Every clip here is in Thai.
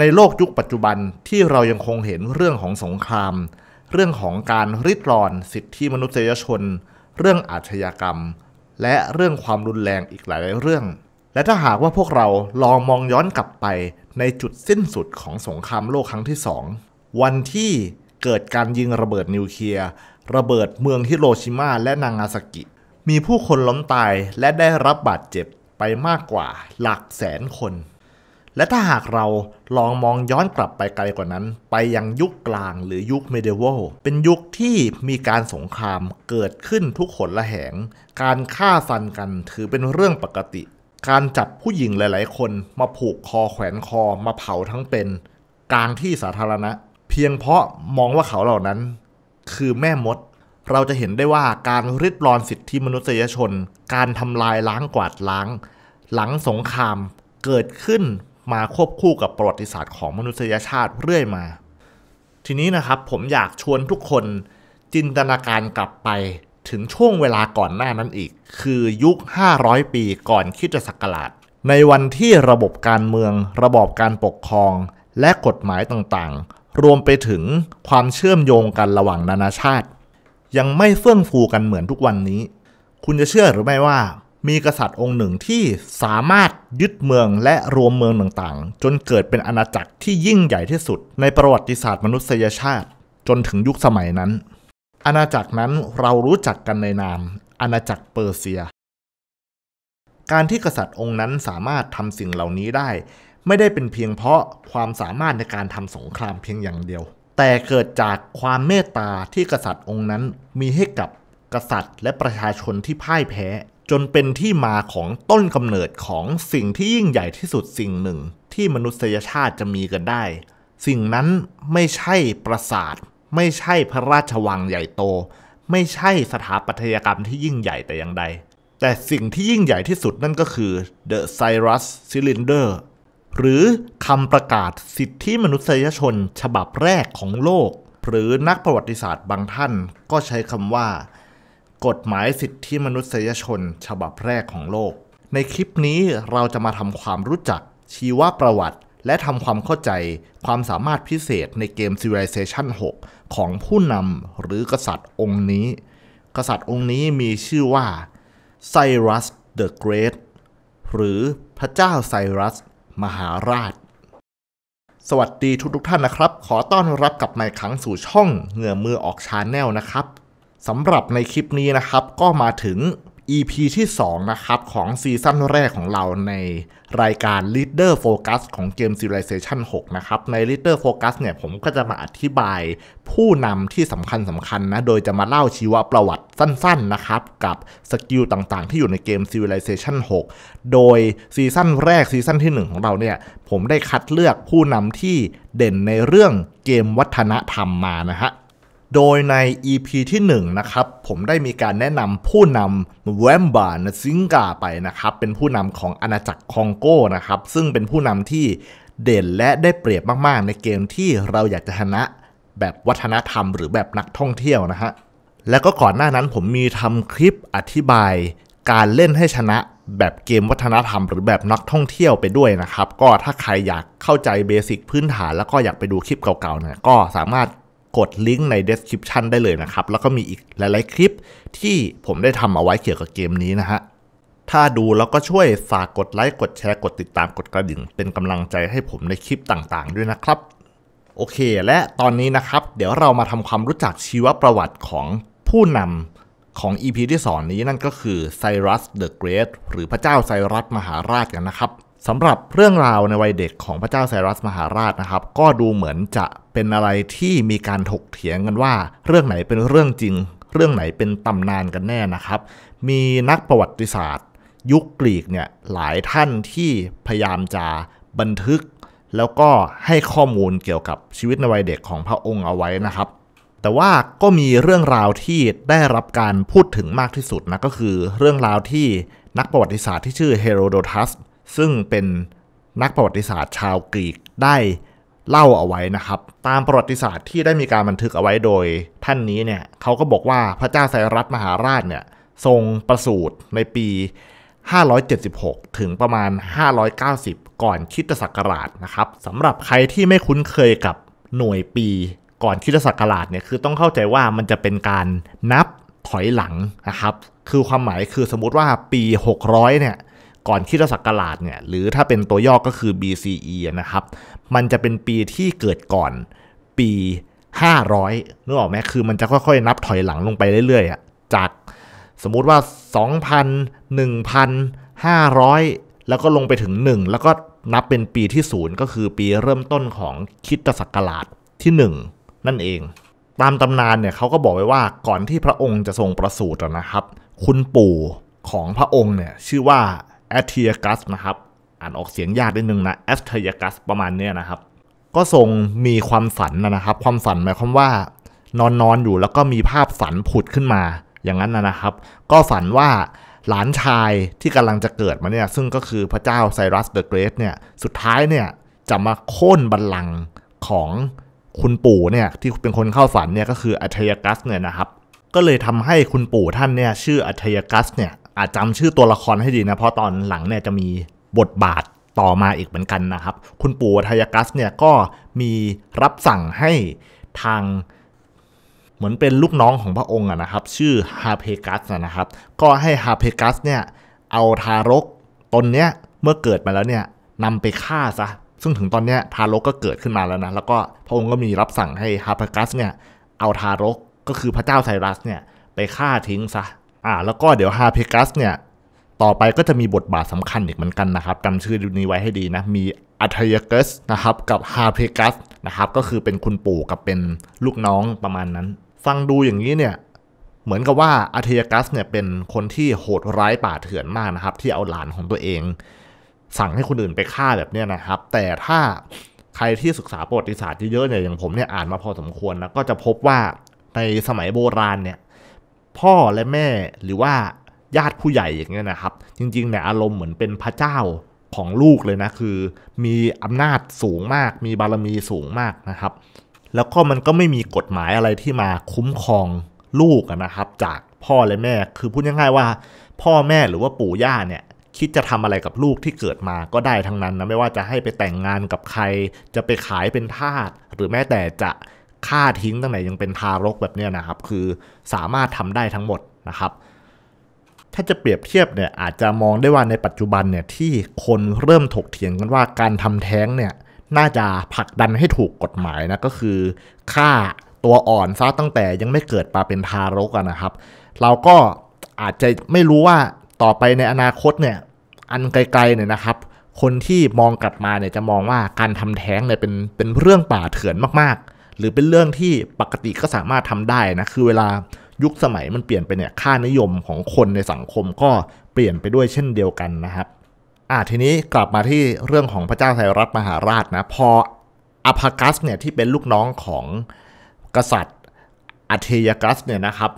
ในโลกยุคปัจจุบันที่เรายังคงเห็นเรื่องของสงคราม เรื่องของการริดรอนสิทธิมนุษยชน เรื่องอาชญากรรม และเรื่องความรุนแรงอีกหลายเรื่อง และถ้าหากว่าพวกเราลองมองย้อนกลับไปในจุดสิ้นสุดของสงครามโลกครั้งที่สองวันที่เกิดการยิงระเบิดนิวเคลียร์ระเบิดเมืองฮิโรชิมาและนางาซากิมีผู้คนล้มตายและได้รับบาดเจ็บไปมากกว่าหลักแสนคนและถ้าหากเราลองมองย้อนกลับไปไกลกว่านั้น ไปยังยุคกลางหรือยุคเมดิวลเป็นยุคที่มีการสงคราม เกิดขึ้นทุกขนละแหงการฆ่าฟันกันถือเป็นเรื่องปกติ การจับผู้หญิงหลายๆ คน มาผูกคอแขวนคอมาเผาทั้งเป็น กลางที่สาธารณะ เพียงเพราะมองว่าเขาเหล่านั้น คือแม่มด เราจะเห็นได้ว่าการริดรอนสิทธิมนุษยชน การทำลายล้างกวาดล้าง หลังสงคราม เกิดขึ้นมาควบคู่กับประวัติศาสตร์ของมนุษยชาติเรื่อยมา ทีนี้นะครับผมอยากชวนทุกคนจินตนาการกลับไปถึงช่วงเวลาก่อนหน้านั้นอีก คือยุค 500 ปีก่อนคริสตศักราช ในวันที่ระบบการเมืองระบอบการปกครองและกฎหมายต่างๆ รวมไปถึงความเชื่อมโยงกันระหว่างนานาชาติ ยังไม่เฟื่องฟูกันเหมือนทุกวันนี้ คุณจะเชื่อหรือไม่ว่ามีกษัตริย์องค์หนึ่งที่สามารถยึดเมืองและรวมเมืองต่างๆ จนเกิดเป็นอาณาจักรที่ยิ่งใหญ่ที่สุด ในประวัติศาสตร์มนุษยชาติ จนถึงยุคสมัยนั้น อาณาจักรนั้นเรารู้จักกันในนาม อาณาจักรเปอร์เซีย การที่กษัตริย์องค์นั้นสามารถทำสิ่งเหล่านี้ได้ ไม่ได้เป็นเพียงเพราะความสามารถในการทำสงครามเพียงอย่างเดียว แต่เกิดจากความเมตตาที่กษัตริย์องค์นั้น มีให้กับกษัตริย์ และประชาชนที่พ่ายแพ้จนเป็นที่มาของต้นกำเนิดของสิ่งที่ยิ่งใหญ่ที่สุดสิ่งหนึ่งที่มนุษยชาติจะมีกันได้ สิ่งนั้นไม่ใช่ปราสาท ไม่ใช่พระราชวังใหญ่โต ไม่ใช่สถาปัตยกรรมที่ยิ่งใหญ่แต่อย่างใด แต่สิ่งที่ยิ่งใหญ่ที่สุดนั่นก็คือ The Cyrus Cylinder หรือคำประกาศสิทธิมนุษยชนฉบับแรกของโลก หรือนักประวัติศาสตร์บางท่าน ก็ใช้คำว่ากฎหมายสิทธิมนุษยชนฉบับแรกของโลก ในคลิปนี้เราจะมาทำความรู้จัก ชีวประวัติ และทำความเข้าใจความสามารถพิเศษในเกม Civilization 6 ของผู้นำหรือกษัตริย์องค์นี้ กษัตริย์องค์นี้มีชื่อว่าไซรัสเดอะเกรทหรือพระเจ้าไซรัสมหาราช สวัสดีทุกทุกท่านนะครับ ขอต้อนรับกลับมาครั้งสู่ช่องเหงื่อมือออกชาแนลนะครับสำหรับในคลิปนี้นะครับก็มาถึง EP ที่2นะครับของซีซั่นแรกของเราในรายการ Leader Focus ของเกม Civilization 6นะครับใน Leader Focus เนี่ย ผมก็จะมาอธิบายผู้นำที่สำคัญสำคัญนะโดยจะมาเล่าชีวประวัติสั้นๆนะครับ กับสกิลต่างๆ ที่อยู่ในเกม Civilization 6 โดยซีซั่นแรกซีซั่นที่ 1 ของเราเนี่ย ผมได้คัดเลือกผู้นำที่เด่นในเรื่องเกมวัฒนธรรมมานะฮะโดยใน EP ที่1นะครับผมได้มีการแนะนำผู้นำแวมบาร์ซิงกาไปนะครับเป็นผู้นำของอาณาจักรคองโกนะครับซึ่งเป็นผู้นำที่เด่นและได้เปรียบมาก ๆ ในเกมที่เราอยากจะชนะแบบวัฒนธรรมหรือแบบนักท่องเที่ยวนะฮะแล้วก็ก่อนหน้านั้นผมมีทำคลิปอธิบาย การเล่นให้ชนะแบบเกมวัฒนธรรม หรือแบบนักท่องเที่ยวไปด้วยนะครับก็ถ้าใครอยากเข้าใจเบสิกพื้นฐานแล้วก็อยากไปดูคลิปเก่า ๆ เนี่ยก็สามารถกดลิงก์ใน description ได้เลยนะครับ แล้วก็มีอีกหลายๆคลิปที่ผมได้ทำเอาไว้เกี่ยวกับเกมนี้นะฮะ ถ้าดูแล้วก็ช่วยฝากกดไลค์ กดแชร์ กดติดตาม กดกระดิ่ง เป็นกำลังใจให้ผมในคลิปต่างๆด้วยนะครับ โอเค และตอนนี้นะครับ เดี๋ยวเรามาทำความรู้จักชีวประวัติของผู้นำของ EP ที่สอนนี้นั่นก็คือไซรัสเดอะเกรทหรือพระเจ้าไซรัสมหาราชกันนะครับสำหรับเรื่องราวในวัยเด็กของพระเจ้าไซรัสมหาราชนะครับ ก็ดูเหมือนจะเป็นอะไรที่มีการถกเถียงกันว่า เรื่องไหนเป็นเรื่องจริง เรื่องไหนเป็นตำนานกันแน่นะครับ มีนักประวัติศาสตร์ ยุคกรีกเนี่ยหลายท่านที่พยายามจะบันทึก แล้วก็ให้ข้อมูลเกี่ยวกับชีวิตในวัยเด็กของพระองค์เอาไว้นะครับ แต่ว่าก็มีเรื่องราวที่ได้รับการพูดถึงมากที่สุดนะก็คือเรื่องราวที่นักประวัติศาสตร์ที่ชื่อเฮโรโดทัสซึ่งเป็นนักประวัติศาสตร์ ชาวกรีกได้เล่าเอาไว้นะครับ ตามประวัติศาสตร์ที่ได้มีการบันทึกเอาไว้โดยท่านนี้เนี่ยเขาก็บอกว่าพระเจ้าไซรัสมหาราชเนี่ยทรงประสูติในปี 576 ถึงประมาณ 590 ก่อนคิตศักราชนะครับสำหรับใครที่ไม่คุ้นเคยกับหน่วยปีก่อนคิตศักราชเนี่ยคือต้องเข้าใจว่ามันจะเป็นการนับถอยหลังนะครับคือความหมายคือสมมติว่าปี 600 เนี่ยก่อนคิดจะศักราชเนี่ย หรือถ้าเป็นตัวย่อก็คือ BCE นะครับ มันจะเป็นปีที่เกิดก่อนปี 500นึกออกไหมคือมันจะค่อย ๆ นับถอยหลังลงไปเรื่อยๆ จากสมมุติว่า 2,000 1,500 แล้วก็ลงไปถึง 1 แล้วก็นับเป็นปีที่ 0 ก็คือปีเริ่มต้นของคิดศักราชที่ 1 นั่นเอง ตามตำนานเนี่ยเขาก็บอกไว้ว่า ก่อนที่พระองค์จะทรงประสูตินะครับ คุณปู่ของพระองค์เนี่ยชื่อว่าแอตเทียกัสนะครับอ่านออกเสียงยากนิดนึงนะแอสเทียกัสประมาณเนี้ยนะครับ ก็ทรงมีความฝันนะครับ ความฝันหมายความว่านอนนอนอยู่แล้วก็มีภาพฝันผุดขึ้นมาอย่างนั้นนะครับ ก็ฝันว่าหลานชายที่กำลังจะเกิดมาเนี่ยซึ่งก็คือพระเจ้าไซรัสเดอะเกรทเนี่ยสุดท้ายเนี่ยจะมาโค่นบัลลังก์ของคุณปู่เนี่ยที่เป็นคนเข้าฝันเนี่ยก็คืออัธยกัสเนี่ยนะครับ ก็เลยทำให้คุณปู่ท่านเนี่ยชื่ออัธยกัสเนี่ยอาจจำชื่อตัวละครให้ดีนะเพราะตอนหลังเนี่ยจะมีบทบาทต่อมาอีกเหมือนกันนะครับ คุณปู่ทายกัสเนี่ยก็มีรับสั่งให้ทางเหมือนเป็นลูกน้องของพระองค์นะครับ ชื่อฮาเพกัสนะครับก็ให้ฮาเพกัสเนี่ยเอาทารกตนเนี้ยเมื่อเกิดมาแล้วเนี่ยนำไปฆ่าซะซึ่งถึงตอนเนี้ยทารกก็เกิดขึ้นมาแล้วนะแล้วก็พระองค์ก็มีรับสั่งให้ฮาเพกัสเนี่ยเอาทารกก็คือพระเจ้าไซรัสเนี่ยไปฆ่าทิ้งซะอ่าแล้วก็เดี๋ยวฮาเพกัสเนี่ยต่อไปก็จะมีบทบาทสำคัญอีกเหมือนกันนะครับจำชื่อนี้ไว้ให้ดีนะ มีอัทยากัสนะครับ กับฮาเพกัสนะครับก็คือเป็นคุณปู่กับเป็นลูกน้องประมาณนั้น ฟังดูอย่างนี้เนี่ย เหมือนกับว่าอัเทยกัสเนี่ยเป็นคนที่โหดร้ายป่าเถื่อนมากนะครับ ที่เอาหลานของตัวเอง สั่งให้คนอื่นไปฆ่าแบบเนี้ยนะครับ แต่ถ้าใครที่ศึกษาประวัติศาสตร์เยอะๆเนี่ยอย่างผมเนี่ยอ่านมาพอสมควรแล้วก็จะพบว่าในสมัยโบราณเนี่ยพ่อและแม่หรือว่าญาติผู้ใหญ่อย่างเงี้ยนะครับ จริงๆเนี่ยอารมณ์เหมือนเป็นพระเจ้าของลูกเลยนะคือ มีอำนาจสูงมากมีบารมีสูงมากนะครับ แล้วก็มันก็ไม่มีกฎหมายอะไรที่มาคุ้มครองลูกนะครับ จากพ่อและแม่คือพูดง่ายๆว่า พ่อแม่หรือว่าปู่ย่าเนี่ยคิดจะทำอะไรกับลูกที่เกิดมาก็ได้ทั้งนั้นนะไม่ว่าจะให้ไปแต่งงานกับใครจะไปขายเป็นทาสหรือแม้แต่จะฆ่าทิ้งตั้งแต่ยังเป็นทารกแบบเนี้ยนะครับ คือสามารถทำได้ทั้งหมดนะครับ ถ้าจะเปรียบเทียบเนี่ย อาจจะมองได้ว่าในปัจจุบันเนี่ยที่คนเริ่มถกเถียงกันว่าการทำแท้งเนี่ยน่าจะผลักดันให้ถูกกฎหมายนะก็คือฆ่าตัวอ่อนซะตั้งแต่ยังไม่เกิดมาเป็นทารกนะครับ เราก็อาจจะไม่รู้ว่าต่อไปในอนาคตเนี่ยอันไกลๆเนี่ยนะครับ คนที่มองกลับมาเนี่ยจะมองว่าการทำแท้งเนี่ยเป็นเป็นเรื่องป่าเถื่อนมากๆหรือเป็นเรื่องที่ปกติก็สามารถทำได้นะคือเวลายุคสมัยมันเปลี่ยนไปเนี่ยค่านิยมของคนในสังคมก็เปลี่ยนไปด้วยเช่นเดียวกันนะครับอ่าทีนี้กลับมาที่เรื่องของพระเจ้าไทรัฐมหาราชนะพออพากัสเนี่ยที่เป็นลูกน้องของกษัตริย์อเทยกัสเนี่ยนะครับ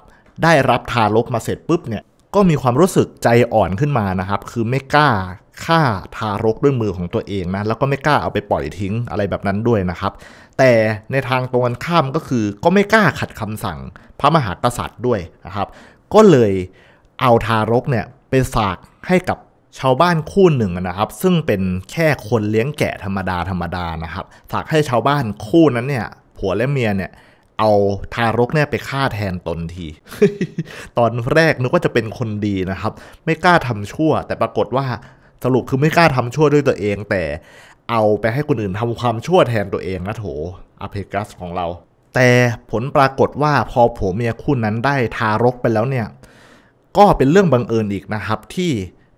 ได้รับทารกมาเสร็จปุ๊บเนี่ยก็มีความรู้สึกใจอ่อนขึ้นมานะครับ คือไม่กล้าฆ่าทารกด้วยมือของตัวเองนะแล้วก็ไม่กล้าเอาไปปล่อยทิ้งอะไรแบบนั้นด้วยนะครับ แต่ในทางตรงกันข้ามก็คือ ก็ไม่กล้าขัดคำสั่งพระมหากษัตริย์ด้วยนะครับ ก็เลยเอาทารกเนี่ยไปฝากให้กับชาวบ้านคู่หนึ่งนะครับ ซึ่งเป็นแค่คนเลี้ยงแกะธรรมดาธรรมดานะครับฝากให้ชาวบ้านคู่นั้นเนี่ยผัวและเมียเนี่ยเอาทารกเนี่ยไปฆ่าแทนตนที ตอนแรกนึกว่าจะเป็นคนดีนะครับ ไม่กล้าทำชั่ว แต่ปรากฏว่าสรุปคือไม่กล้าทำชั่วด้วยตัวเอง แต่เอาไปให้คนอื่นทำความชั่วแทนตัวเองนะโถอเพกัสของเรา แต่ผลปรากฏว่าพอผัวเมียคู่นั้นได้ทารกไปแล้วเนี่ยก็เป็นเรื่องบังเอิญอีกนะครับ ที่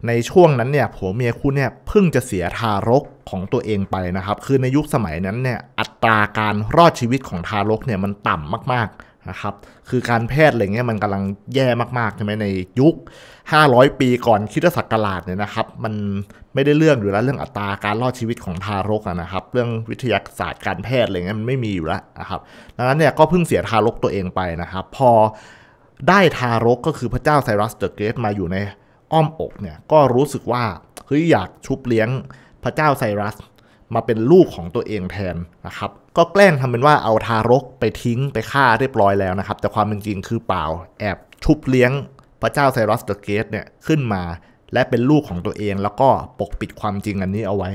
ในช่วงนั้นเนี่ยผัวเมียคู่เนี่ยเพิ่งจะเสียทารกของตัวเองไปนะครับ คือในยุคสมัยนั้นเนี่ยอัตราการรอดชีวิตของทารกเนี่ยมันต่ำมากๆนะครับคือการแพทย์อะไรเงี้ยมันกำลังแย่มากๆ ใช่ไหมในยุค 500 ปีก่อนคิสตศักราชเนี่ยนะครับมันไม่ได้เรื่องอยู่แล้วเรื่องอัตราการรอดชีวิตของทารกนะครับเรื่องวิทยาศาสตร์การแพทย์อะไรเงี้ยมันไม่มีอยู่แล้วนะครับดังนั้นเนี่ยก็เพิ่งเสียทารกตัวเองไปนะครับพอได้ทารกก็คือพระเจ้าไซรัสเดอะเกตมาอยู่ในอ้อมอกเนี่ยก็รู้สึกว่าเฮ้ยอยากชุบเลี้ยงพระเจ้าไซรัสมาเป็นลูกของตัวเองแทนนะครับ ก็แกล้งทำเป็นว่าเอาทารกไปทิ้งไปฆ่าเรียบร้อยแล้วนะครับ แต่ความเป็นจริงคือเปล่า แอบชุบเลี้ยงพระเจ้าไซรัสเดอะเกตเนี่ยขึ้นมาและเป็นลูกของตัวเองแล้วก็ปกปิดความจริงอันนี้เอาไว้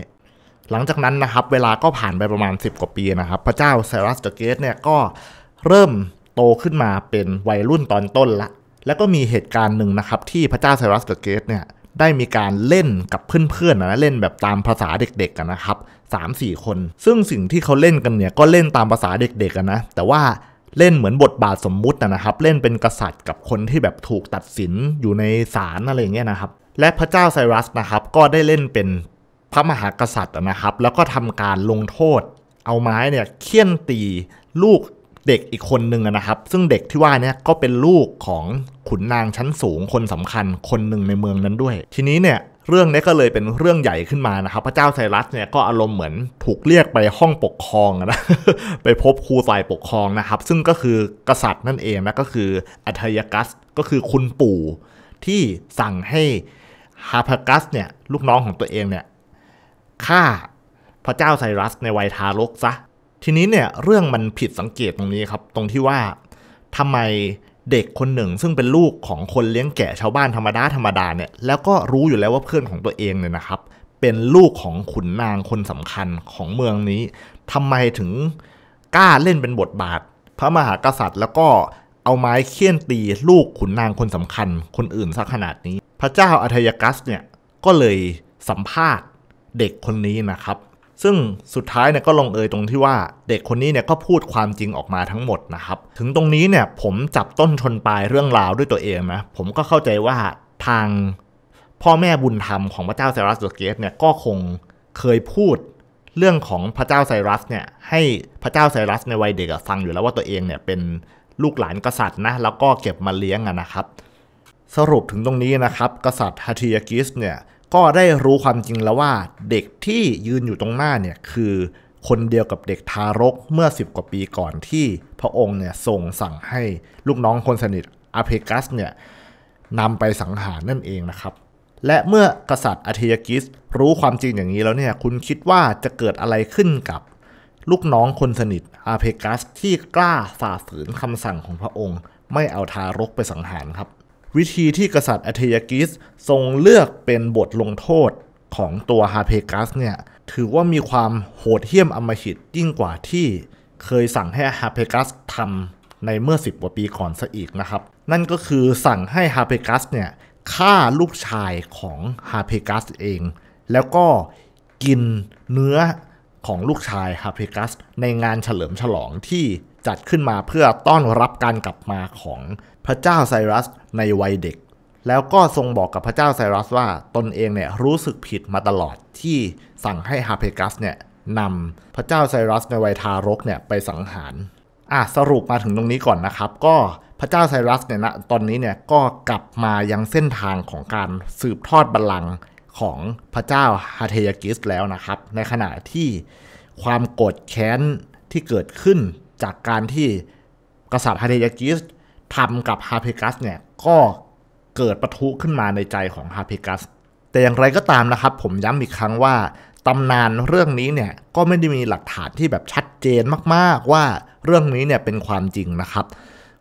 หลังจากนั้นนะครับเวลาก็ผ่านไปประมาณ 10 กว่าปีนะครับพระเจ้าไซรัสเดอะเกตเนี่ยก็เริ่มโตขึ้นมาเป็นวัยรุ่นตอนต้นละ แล้วก็มีเหตุการณ์หนึ่งนะครับที่พระเจ้าไซรัสเดอะเกตเนี่ยได้มีการเล่นกับเพื่อนๆนะเล่นแบบตามภาษาเด็กๆกันนะครับสามสี่คน ซึ่งสิ่งที่เขาเล่นกันเนี่ยก็เล่นตามภาษาเด็ก ๆ กันนะแต่ว่าเล่นเหมือนบทบาทสมมุตินะครับ เล่นเป็นกษัตริย์กับคนที่แบบถูกตัดสินอยู่ในศาลอะไรเงี้ยนะครับ และพระเจ้าไซรัสนะครับก็ได้เล่นเป็นพระมหากษัตริย์นะครับ แล้วก็ทำการลงโทษ เอาไม้เนี่ยเคี่ยนตีลูกเด็กอีกคนหนึ่งนะครับซึ่งเด็กที่ว่านี่ก็เป็นลูกของขุนนางชั้นสูงคนสำคัญคนหนึ่งในเมืองนั้นด้วย ทีนี้เนี่ยเรื่องนี้ก็เลยเป็นเรื่องใหญ่ขึ้นมานะครับ พระเจ้าไซรัสเนี่ยก็อารมณ์เหมือนถูกเรียกไปห้องปกครองนะไปพบครูฝ่ายปกครองนะครับ ซึ่งก็คือกษัตริย์นั่นเองนะก็คืออัธยกัสก็คือคุณปู่ที่สั่งให้ฮาพากัสเนี่ยลูกน้องของตัวเองเนี่ยฆ่าพระเจ้าไซรัสในวัยทารกซะทีนี้เนี่ย เรื่องมันผิดสังเกตตรงนี้ครับ ตรงที่ว่าทำไมเด็กคนหนึ่งซึ่งเป็นลูกของคนเลี้ยงแกะชาวบ้านธรรมดาธรรมดาเนี่ยแล้วก็รู้อยู่แล้วว่าเพื่อนของตัวเองเนี่ยนะครับ เป็นลูกของขุนนางคนสำคัญของเมืองนี้ ทำไมถึงกล้าเล่นเป็นบทบาท พระมหากษัตริย์ แล้วก็เอาไม้เคี่ยนตีลูกขุนนางคนสำคัญ คนอื่นซะขนาดนี้ พระเจ้าอัธยกัสเนี่ยก็เลยสัมภาษณ์เด็กคนนี้นะครับซึ่งสุดท้ายเนี่ยก็ลงเอยตรงที่ว่าเด็กคนนี้เนี่ยก็พูดความจริงออกมาทั้งหมดนะครับ ถึงตรงนี้เนี่ยผมจับต้นชนปลายเรื่องราวด้วยตัวเองนะผมก็เข้าใจว่าทางพ่อแม่บุญธรรมของพระเจ้าไซรัสเดอะเกตเนี่ยก็คงเคยพูด เรื่องของพระเจ้าไซรัสเนี่ยให้พระเจ้าไซรัสในวัยเด็กฟังอยู่แล้วว่าตัวเองเนี่ยเป็นลูกหลานกษัตริย์นะแล้วก็เก็บมาเลี้ยงนะครับ สรุปถึงตรงนี้นะครับ กษัตริย์ฮาทิยากิสเนี่ยก็ได้รู้ความจริงแล้วว่าเด็กที่ยืนอยู่ตรงหน้าเนี่ย คือคนเดียวกับเด็กทารกเมื่อ 10 กว่าปีก่อนที่พระองค์เนี่ยส่งสั่งให้ลูกน้องคนสนิทอาเพกัสเนี่ยนำไปสังหารนั่นเองนะครับ และเมื่อกษัตริย์อาเทียกิสรู้ความจริงอย่างนี้แล้วเนี่ยคุณคิดว่าจะเกิดอะไรขึ้นกับลูกน้องคนสนิทอาเพกัสที่กล้าฝ่าฝืนคำสั่งของพระองค์ ไม่เอาทารกไปสังหารครับวิธีที่กษัตริย์อเทยกิสทรงเลือกเป็นบทลงโทษของตัวฮาเพกัสเนี่ยถือว่ามีความโหดเหี้ยมอมหิตยิ่งกว่าที่เคยสั่งให้ฮาเพกัสทำในเมื่อ10กว่าปีก่อนซะอีกนะครับ นั่นก็คือสั่งให้ฮาเพกัสเนี่ยฆ่าลูกชายของฮาเพกัสเอง แล้วก็กินเนื้อของลูกชายฮาเพกัส ในงานเฉลิมฉลองที่จัดขึ้นมาเพื่อต้อนรับการกลับมาของพระเจ้าไซรัสในวัยเด็ก แล้วก็ทรงบอกกับพระเจ้าไซรัสว่าตนเองเนี่ยรู้สึกผิดมาตลอดที่สั่งให้ฮาเพกัสเนี่ยนำพระเจ้าไซรัสในวัยทารกเนี่ยไปสังหารอ่ะสรุปมาถึงตรงนี้ก่อนนะครับ ก็พระเจ้าไซรัสเนี่ยนะตอนนี้เนี่ยก็กลับมายังเส้นทางของการสืบทอดบัลลังก์ของพระเจ้าฮาเทยกิสแล้วนะครับ ในขณะที่ความโกรธแค้นที่เกิดขึ้นจากการที่กษัตริย์ฮาเทยกิสทำกับฮาเพกัสเนี่ยก็เกิดประทุขึ้นมาในใจของฮาเพกัสแต่อย่างไรก็ตามนะครับ ผมย้ำอีกครั้งว่าตำนานเรื่องนี้เนี่ยก็ไม่ได้มีหลักฐานที่แบบชัดเจนมากๆว่าเรื่องนี้เนี่ยเป็นความจริงนะครับ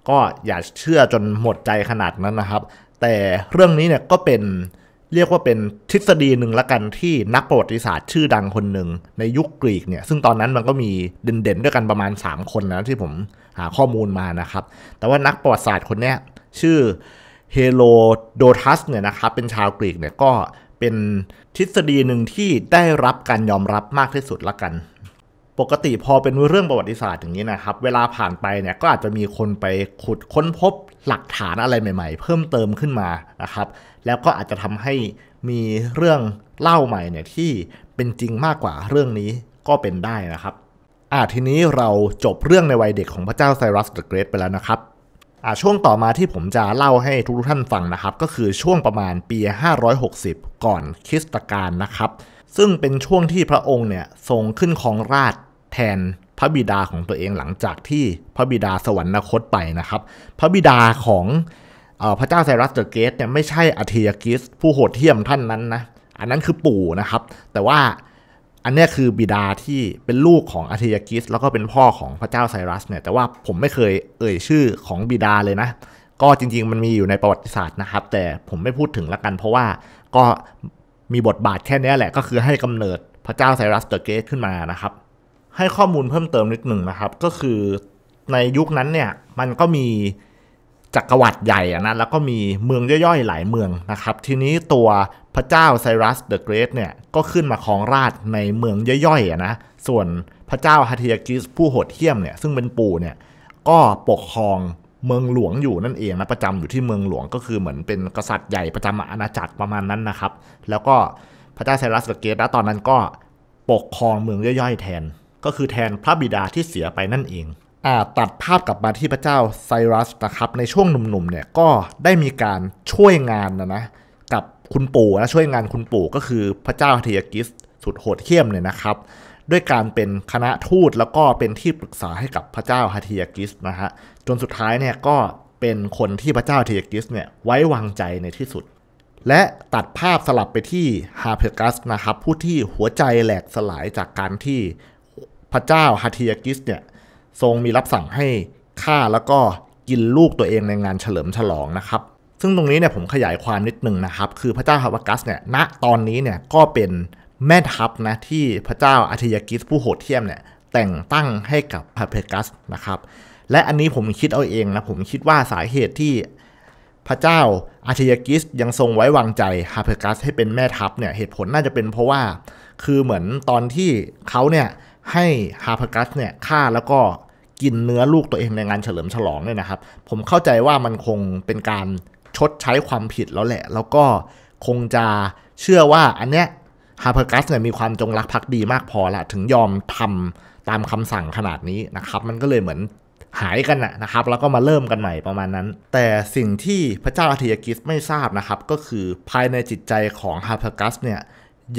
ก็อย่าเชื่อจนหมดใจขนาดนั้นนะครับ แต่เรื่องนี้เนี่ยก็เป็นเรียกว่าเป็นทฤษฎีหนึ่งละกันที่นักประวัติศาสตร์ชื่อดังคนหนึ่งในยุคกรีกเนี่ยซึ่งตอนนั้นมันก็มีเด่นๆด้วยกันประมาณ3คนนะที่ผมหาข้อมูลมานะครับ แต่ว่านักประวัติศาสตร์คนนี้ชื่อเฮโรโดทัสเนี่ยนะครับ เป็นชาวกรีกเนี่ยก็เป็นทฤษฎีหนึ่งที่ได้รับการยอมรับมากที่สุดละกัน ปกติพอเป็นเรื่องประวัติศาสตร์อย่างนี้นะครับ เวลาผ่านไปเนี่ยก็อาจจะมีคนไปขุดค้นพบหลักฐานอะไรใหม่ๆ เพิ่มเติมขึ้นมานะครับ แล้วก็อาจจะทำให้มีเรื่องเล่าใหม่เนี่ยที่เป็นจริงมากกว่าเรื่องนี้ก็เป็นได้นะครับอ่าทีนี้เราจบเรื่องในวัยเด็กของพระเจ้าไซรัสเดอะเกรทไปแล้วนะครับอ่าช่วงต่อมาที่ผมจะเล่าให้ทุกท่านฟังนะครับ ก็คือช่วงประมาณปี 560 ก่อนคริสตกาลนะครับ ซึ่งเป็นช่วงที่พระองค์เนี่ยทรงขึ้นครองราชแทนพระบิดาของตัวเองหลังจากที่พระบิดาสวรรคตไปนะครับ พระบิดาของพระเจ้าไซรัสเดอะเกตเนี่ยไม่ใช่อธิียกิสผู้โหดเหี้ยมท่านนั้นนะอันนั้นคือปู่นะครับ แต่ว่าอันนี้คือบิดาที่เป็นลูกของอาเทยากิสแล้วก็เป็นพ่อของพระเจ้าไซรัสเนี่ยแต่ว่าผมไม่เคยเอ่ยชื่อของบิดาเลยนะ ก็จริงๆมันมีอยู่ในประวัติศาสตร์นะครับ แต่ผมไม่พูดถึงละกัน เพราะว่าก็มีบทบาทแค่นี้แหละ ก็คือให้กำเนิดพระเจ้าไซรัสเดอะเกสขึ้นมานะครับ ให้ข้อมูลเพิ่มเติมนิดหนึ่งนะครับ ก็คือในยุคนั้นเนี่ยมันก็มีจักรวรรดิใหญ่นะแล้วก็มีเมืองย่อยๆหลายเมืองนะครับ ทีนี้ตัวพระเจ้าไซรัสเดอะเกรทเนี่ยก็ขึ้นมาครองราชในเมืองย่อยๆนะส่วนพระเจ้าฮัเทียกิสผู้โหดเหี้ยมเนี่ยซึ่งเป็นปู่เนี่ยก็ปกครองเมืองหลวงอยู่นั่นเองนะประจำอยู่ที่เมืองหลวงก็คือเหมือนเป็นกษัตริย์ใหญ่ประจำอาณาจักรประมาณนั้นนะครับ แล้วก็พระเจ้าไซรัสเดอะเกรทตอนนั้นก็ปกครองเมืองย่อยๆ แทน ก็คือแทนพระบิดาที่เสียไปนั่นเองตัดภาพกลับมาที่พระเจ้าไซรัสนะครับในช่วงหนุ่มๆเนี่ยก็ได้มีการช่วยงานนะนะกับคุณปู่นะช่วยงานคุณปู่ก็คือพระเจ้าเทียกิสสุดโหดเขี้ยมเนี่ยนะครับ ด้วยการเป็นคณะทูตแล้วก็เป็นที่ปรึกษาให้กับพระเจ้าฮัเทียกิสนะฮะจนสุดท้ายเนี่ยก็เป็นคนที่พระเจ้าเทียกิสเนี่ยไว้วางใจในที่สุด และตัดภาพสลับไปที่ฮาเพกัสนะครับ ผู้ที่หัวใจแหลกสลายจากการที่พระเจ้าฮัเทียกิสเนี่ยทรงมีรับสั่งให้ฆ่าแล้วก็กินลูกตัวเองในงานเฉลิมฉลองนะครับ ซึ่งตรงนี้เนี่ย ผมขยายความนิดนึงนะครับ คือพระเจ้าฮาวากัสเนี่ย ณ ตอนนี้เนี่ยก็เป็นแม่ทัพนะที่พระเจ้าอาธิยกิสผู้โหดเที่ยมเนี่ย แต่งตั้งให้กับพาเพกัสนะครับ และอันนี้ผมคิดเอาเองนะผมคิดว่าสาเหตุที่พระเจ้าอาธิยกิสยังทรงไว้วางใจฮาเพกัสให้เป็นแม่ทัพเนี่ย เหตุผลน่าจะเป็นเพราะว่าคือเหมือนตอนที่เขาเนี่ยให้ฮาร์พกัสเนี่ยฆ่าแล้วก็กินเนื้อลูกตัวเองในงานเฉลิมฉลองเนี่ยนะครับผมเข้าใจว่ามันคงเป็นการชดใช้ความผิดแล้วแหละ แล้วก็คงจะเชื่อว่า อันเนี้ยฮาร์เพอร์กัสเนี่ยมีความจงรักภักดีมากพอละถึงยอมทำตามคำสั่งขนาดนี้นะครับมันก็เลยเหมือนหายกันนะครับ แล้วก็มาเริ่มกันใหม่ประมาณนั้น แต่สิ่งที่พระเจ้าอธิยกิสไม่ทราบนะครับ ก็คือภายในจิตใจของฮาร์เพอร์กัสเนี่ย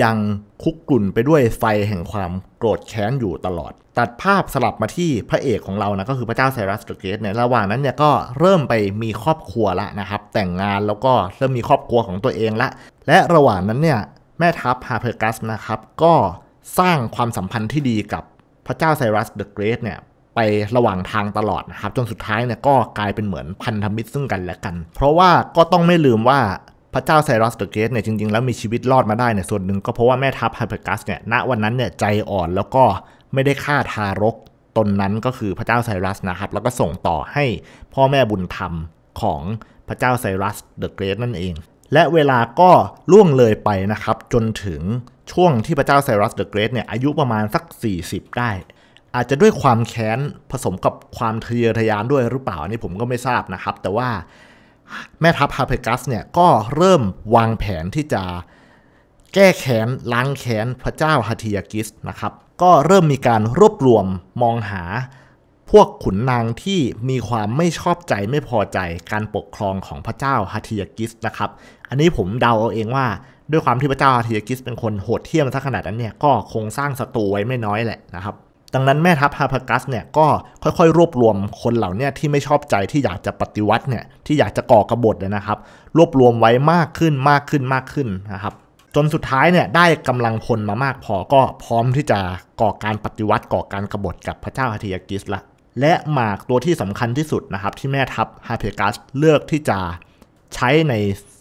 ยังคุกกลุ่นไปด้วยไฟแห่งความโกรธแค้นอยู่ตลอด ตัดภาพสลับมาที่พระเอกของเรานะก็คือพระเจ้าไซรัสเดอะเกตเนี่ย ระหว่างนั้นเนี่ยก็เริ่มไปมีครอบครัวละนะครับ แต่งงานแล้วก็เริ่มมีครอบครัวของตัวเองละ และระหว่างนั้นเนี่ยแม่ทัพฮาเพอร์กัสนะครับ ก็สร้างความสัมพันธ์ที่ดีกับพระเจ้าไซรัสเดอะเกรทเนี่ยไประหว่างทางตลอดนะครับ จนสุดท้ายเนี่ยก็กลายเป็นเหมือนพันธมิตรซึ่งกันและกัน เพราะว่าก็ต้องไม่ลืมว่าพระเจ้าไซรัสเดอะเกตเนี่ยจริงๆ แล้วมีชีวิตรอดมาได้เนี่ยส่วนหนึ่งก็เพราะว่าแม่ทัพไฮเปอร์กัสเนี่ยณวันนั้นเนี่ยใจอ่อนแล้วก็ไม่ได้ฆ่าทารกตนนั้นก็คือพระเจ้าไซรัสนะครับแล้วก็ส่งต่อให้พ่อแม่บุญธรรมของพระเจ้าไซรัสเดอะเกรสนั่นเอง และเวลาก็ล่วงเลยไปนะครับจนถึงช่วงที่พระเจ้าไซรัสเดอะเกรสเนี่ยอายุประมาณสัก 40 ได้ อาจจะด้วยความแค้นผสมกับความทะเยอทะยานด้วยหรือเปล่านี่ผมก็ไม่ทราบนะครับ แต่ว่าแม่ทัพฮาเพกัสเนี่ยก็เริ่มวางแผนที่จะแก้แค้นล้างแค้นพระเจ้าฮาทิยากิสนะครับ ก็เริ่มมีการรวบรวมมองหา พวกขุนนาง ที่มีความไม่ชอบใจไม่พอใจการปกครองของพระเจ้าฮาทิยากิสนะครับ อันนี้ผมเดาเอาเองว่าด้วยความที่พระเจ้าฮาทิยากิสเป็นคนโหดเที่ยมซะขนาดนั้นเนี่ยก็คงสร้างศัตรูไว้ไม่น้อยแหละนะครับดังนั้นแม่ทัพฮาพากัสเนี่ยก็ค่อยๆ รวบรวมคนเหล่านี้ที่ไม่ชอบใจที่อยากจะปฏิวัติเนี่ยที่อยากจะก่อกบฏนนะครับ รวบรวมไว้มากขึ้นมากขึ้นมากขึ้นนะครับจนสุดท้ายเนี่ยได้กำลังพลมามากพอก็พร้อมที่จะก่อการปฏิวัติก่อการกรบฏกับพระเจ้าฮัติยากิสละ และหมากตัวที่สำคัญที่สุดนะครับ ที่แม่ทัพฮาเพกัสเลือกที่จะใช้ใน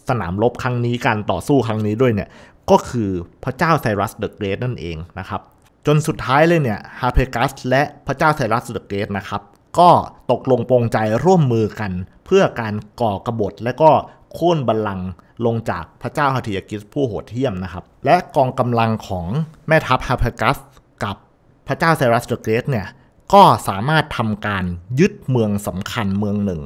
สนามรบครั้งนี้การต่อสู้ครั้งนี้ด้วยเนี่ยก็คือพระเจ้าไซรัสเดอะเกรทนั่นเองนะครับจนสุดท้ายเลยเนี่ยฮาเพกัสและพระเจ้าไซรัสเดเกตนะครับก็ตกลงปรงใจร่วมมือกัน เพื่อการก่อกบฏ และก็โค่นบัลลังก์ลงจากพระเจ้าฮาทิยากิสผู้โหดเหี้ยมนะครับและกองกำลังของแม่ทัพฮาเพกัส กับพระเจ้าไซรัสเดเกตเนี่ยก็สามารถทำการยึดเมืองสำคัญเมืองหนึ่ง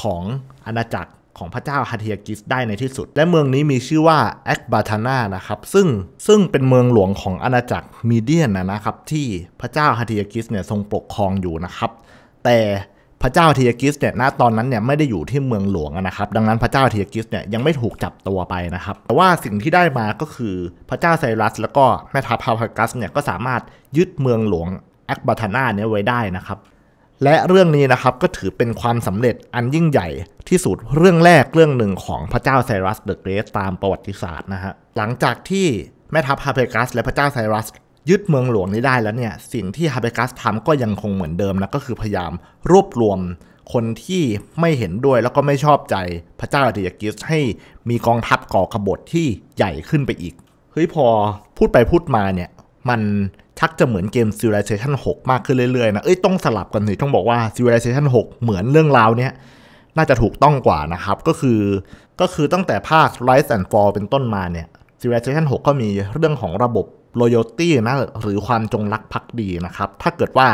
ของอาณาจักรของพระเจ้าฮาเทียกิสได้ในที่สุด และเมืองนี้มีชื่อว่าแอคบาธานานะครับ ซึ่งซึ่งเป็นเมืองหลวงของอาณาจักรมีเดียนนะครับ ที่พระเจ้าฮาเทียกิสเนี่ยทรงปกครองอยู่นะครับ แต่พระเจ้าเทียกิสเนี่ยณตอนนั้นเนี่ยไม่ได้อยู่ที่เมืองหลวงนะครับ ดังนั้นพระเจ้าเทียกิสเนี่ยยังไม่ถูกจับตัวไปนะครับแต่ว่าสิ่งที่ได้มาก็คือพระเจ้าไซรัส แล้วก็แม่ทัพพาพากัสเนี่ยก็สามารถยึดเมืองหลวงแอคบาตานาเนี่ยไว้ได้นะครับและเรื่องนี้นะครับก็ถือเป็นความสำเร็จอันยิ่งใหญ่ที่สุดเรื่องแรกเรื่องหนึ่งของพระเจ้าไซรัสเดอะเกรส ตามประวัติศาสตร์นะฮะหลังจากที่แม่ทัพฮาเปกัส และพระเจ้าไซรัส ยึดเมืองหลวงนี้ได้แล้วเนี่ยสิ่งที่ฮาเปกัสทำก็ยังคงเหมือนเดิมนะก็คือพยายามรวบรวม คนที่ไม่เห็นด้วยแล้วก็ไม่ชอบใจพระเจ้าอาิยากิสให้มีกองทัพก่อขบฏที่ใหญ่ขึ้นไปอีกเฮ้ยพอพูดไปพูดมาเนี่ยมันชักจะเหมือนเกม Civilization 6 มากขึ้นเรื่อยๆนะ เอ้ยต้องสลับกันสิต้องบอกว่า Civilization 6 เหมือนเรื่องราวเนี้ยน่าจะถูกต้องกว่านะครับก็คือ ก็คือตั้งแต่ภาค Rise and Fall เป็นต้นมาเนี่ย Civilization 6 ก็มีเรื่องของระบบ loyalty นะหรือความจงรักภักดีนะครับ ถ้าเกิดว่า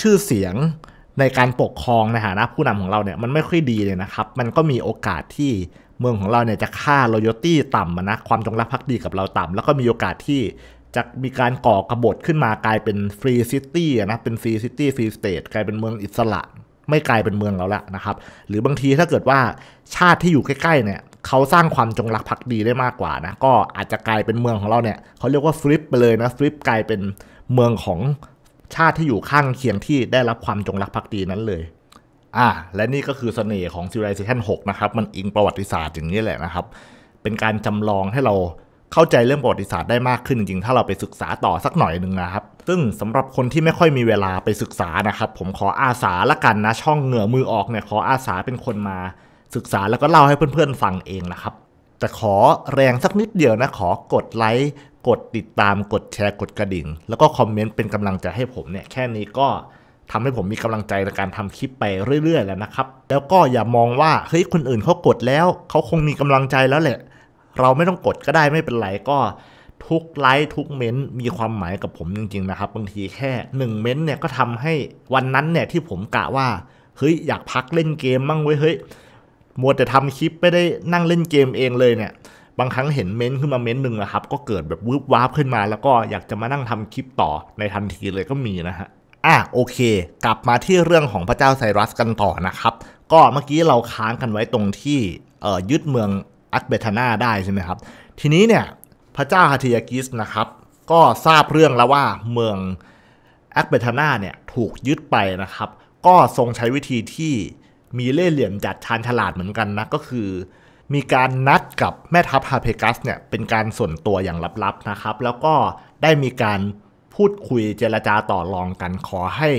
ชื่อเสียงในการปกครองในฐานะผู้นำของเราเนี่ยมันไม่ค่อยดีเลยนะครับ มันก็มีโอกาสที่เมืองของเราเนี่ยจะค่า loyalty ต่ำนะความจงรักภักดีกับเราต่ำแล้วก็มีโอกาสที่จะมีการก่อกบฏขึ้นมากลายเป็นฟรีซิตี้นะเป็นฟรีซิตี้ฟรีสเตทกลายเป็นเมืองอิสระ ไม่กลายเป็นเมืองแล้วละนะครับ หรือบางทีถ้าเกิดว่าชาติที่อยู่ใกล้ๆเนี่ย เขาสร้างความจงรักภักดีได้มากกว่านะก็อาจจะกลายเป็นเมืองของเราเนี่ยเขาเรียกว่าฟลิปไปเลยนะฟลิปกลายเป็นเมืองของชาติที่อยู่ข้างเคียงที่ได้รับความจงรักภักดีนั้นเลย อ่า และนี่ก็คือสเสน่ห์ของซิ v ิเ i z a t i น6นะครับมันอิงประวัติศาสตร์อย่างนี้แหละนะครับ เป็นการจำลองให้เราเข้าใจเรื่องประวัติศาสตร์ได้มากขึ้นจริงๆ ถ้าเราไปศึกษาต่อสักหน่อยหนึ่งนะครับ ซึ่งสำหรับคนที่ไม่ค่อยมีเวลาไปศึกษานะครับ ผมขออาสาละกันนะ ช่องเหงื่อมือออกเนี่ยขออาสาเป็นคนมาศึกษาแล้วก็เล่าให้เพื่อนๆฟังเองนะครับ แต่ขอแรงสักนิดเดียวนะ ขอกดไลค์ กดติดตาม กดแชร์ กดกระดิ่ง แล้วก็คอมเมนต์เป็นกำลังใจให้ผมเนี่ย แค่นี้ก็ทำให้ผมมีกำลังใจในการทำคลิปไปเรื่อย ๆ แล้วนะครับ แล้วก็อย่ามองว่าเฮ้ยคนอื่นเขากดแล้ว เขาคงมีกำลังใจแล้วแหละเราไม่ต้องกดก็ได้ไม่เป็นไรก็ทุกไลค์ทุกเม้นมีความหมายกับผมจริงๆนะครับบางทีแค่1เม้นเนี่ยก็ทำให้วันนั้นเนี่ยที่ผมกะว่าเฮ้ยอยากพักเล่นเกมมั่งเว้ยเฮ้ยมัวแต่ทำคลิปไม่ได้นั่งเล่นเกมเองเลยเนี่ย บางครั้งเห็นเม้นขึ้นมาเม้นหนึ่งนะครับก็เกิดแบบวืบวาบขึ้นมาแล้วก็อยากจะมานั่งทำคลิปต่อในทันทีเลยก็มีนะฮะอ่ะโอเค กลับมาที่เรื่องของพระเจ้าไซรัสกันต่อนะครับ ก็เมื่อกี้เราค้างกันไว้ตรงที่ยึดเมืองอัตเบธานาได้ใช่ไหมครับทีนี้เนี่ยพระเจ้าฮาทิยากิสนะครับก็ทราบเรื่องแล้วว่าเมืองอัตเบธานาเนี่ยถูกยึดไปนะครับก็ทรงใช้วิธีที่มีเล่ห์เหลี่ยมจัดชานฉลาดเหมือนกันนะก็คือ มีการนัดกับแม่ทัพฮาเพกัสเนี่ยเป็นการส่วนตัวอย่างลับๆนะครับ แล้วก็ได้มีการพูดคุยเจรจาต่อรองกันขอให้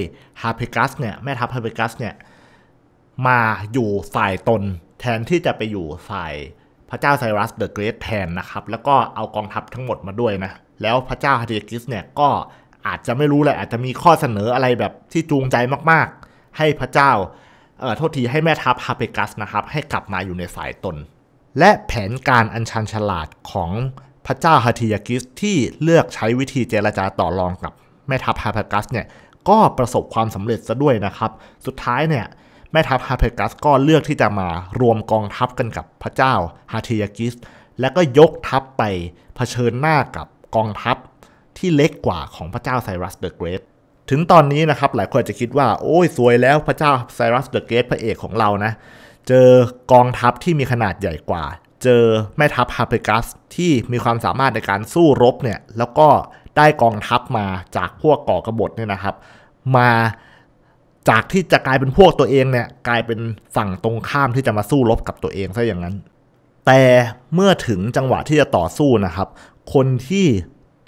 ฮาเพกัสเนี่ยแม่ทัพฮาเพกัสเนี่ยมาอยู่ฝ่ายตนแทนที่จะไปอยู่ฝ่ายพระเจ้าไซรัสเดอะเกรทแทนนะครับแล้วก็เอากองทัพทั้งหมดมาด้วยนะแล้วพระเจ้าฮาเดกิสเนี่ยก็อาจจะไม่รู้แหละอาจจะมีข้อเสนออะไรแบบที่จูงใจมากๆ ให้พระเจ้าเอ่อโทษทีให้แม่ทัพฮาเปกัสนะครับให้กลับมาอยู่ในสายตน และแผนการอันชันฉลาดของพระเจ้าฮาเทียกิสที่เลือกใช้วิธีเจรจาต่อรองกับแม่ทัพฮาเปกัสเนี่ยก็ประสบความสำเร็จซะด้วยนะครับ สุดท้ายเนี่ยแม่ทัพฮาเพกัส ก็เลือกที่จะมารวมกองทัพกันกับพระเจ้าฮาเทยกิส และก็ยกทัพไปเผชิญหน้ากับกองทัพที่เล็กกว่าของพระเจ้าไซรัสเดอะเกรทถึงตอนนี้นะครับหลายคนจะคิดว่าโอ้ยสวยแล้วพระเจ้าไซรัสเดอะเกรทพระเอกของเรานะเจอกองทัพที่มีขนาดใหญ่กว่า เจอแม่ทัพฮาเพกัส ที่มีความสามารถในการสู้รบเนี่ยแล้วก็ได้กองทัพมาจากพวกก่อกบฏเนี่ยนะครับ มาจากที่จะกลายเป็นพวกตัวเองเนี่ยกลายเป็นฝั่งตรงข้ามที่จะมาสู้รบกับตัวเองซะอย่างนั้น แต่เมื่อถึงจังหวะที่จะต่อสู้นะครับ คนที่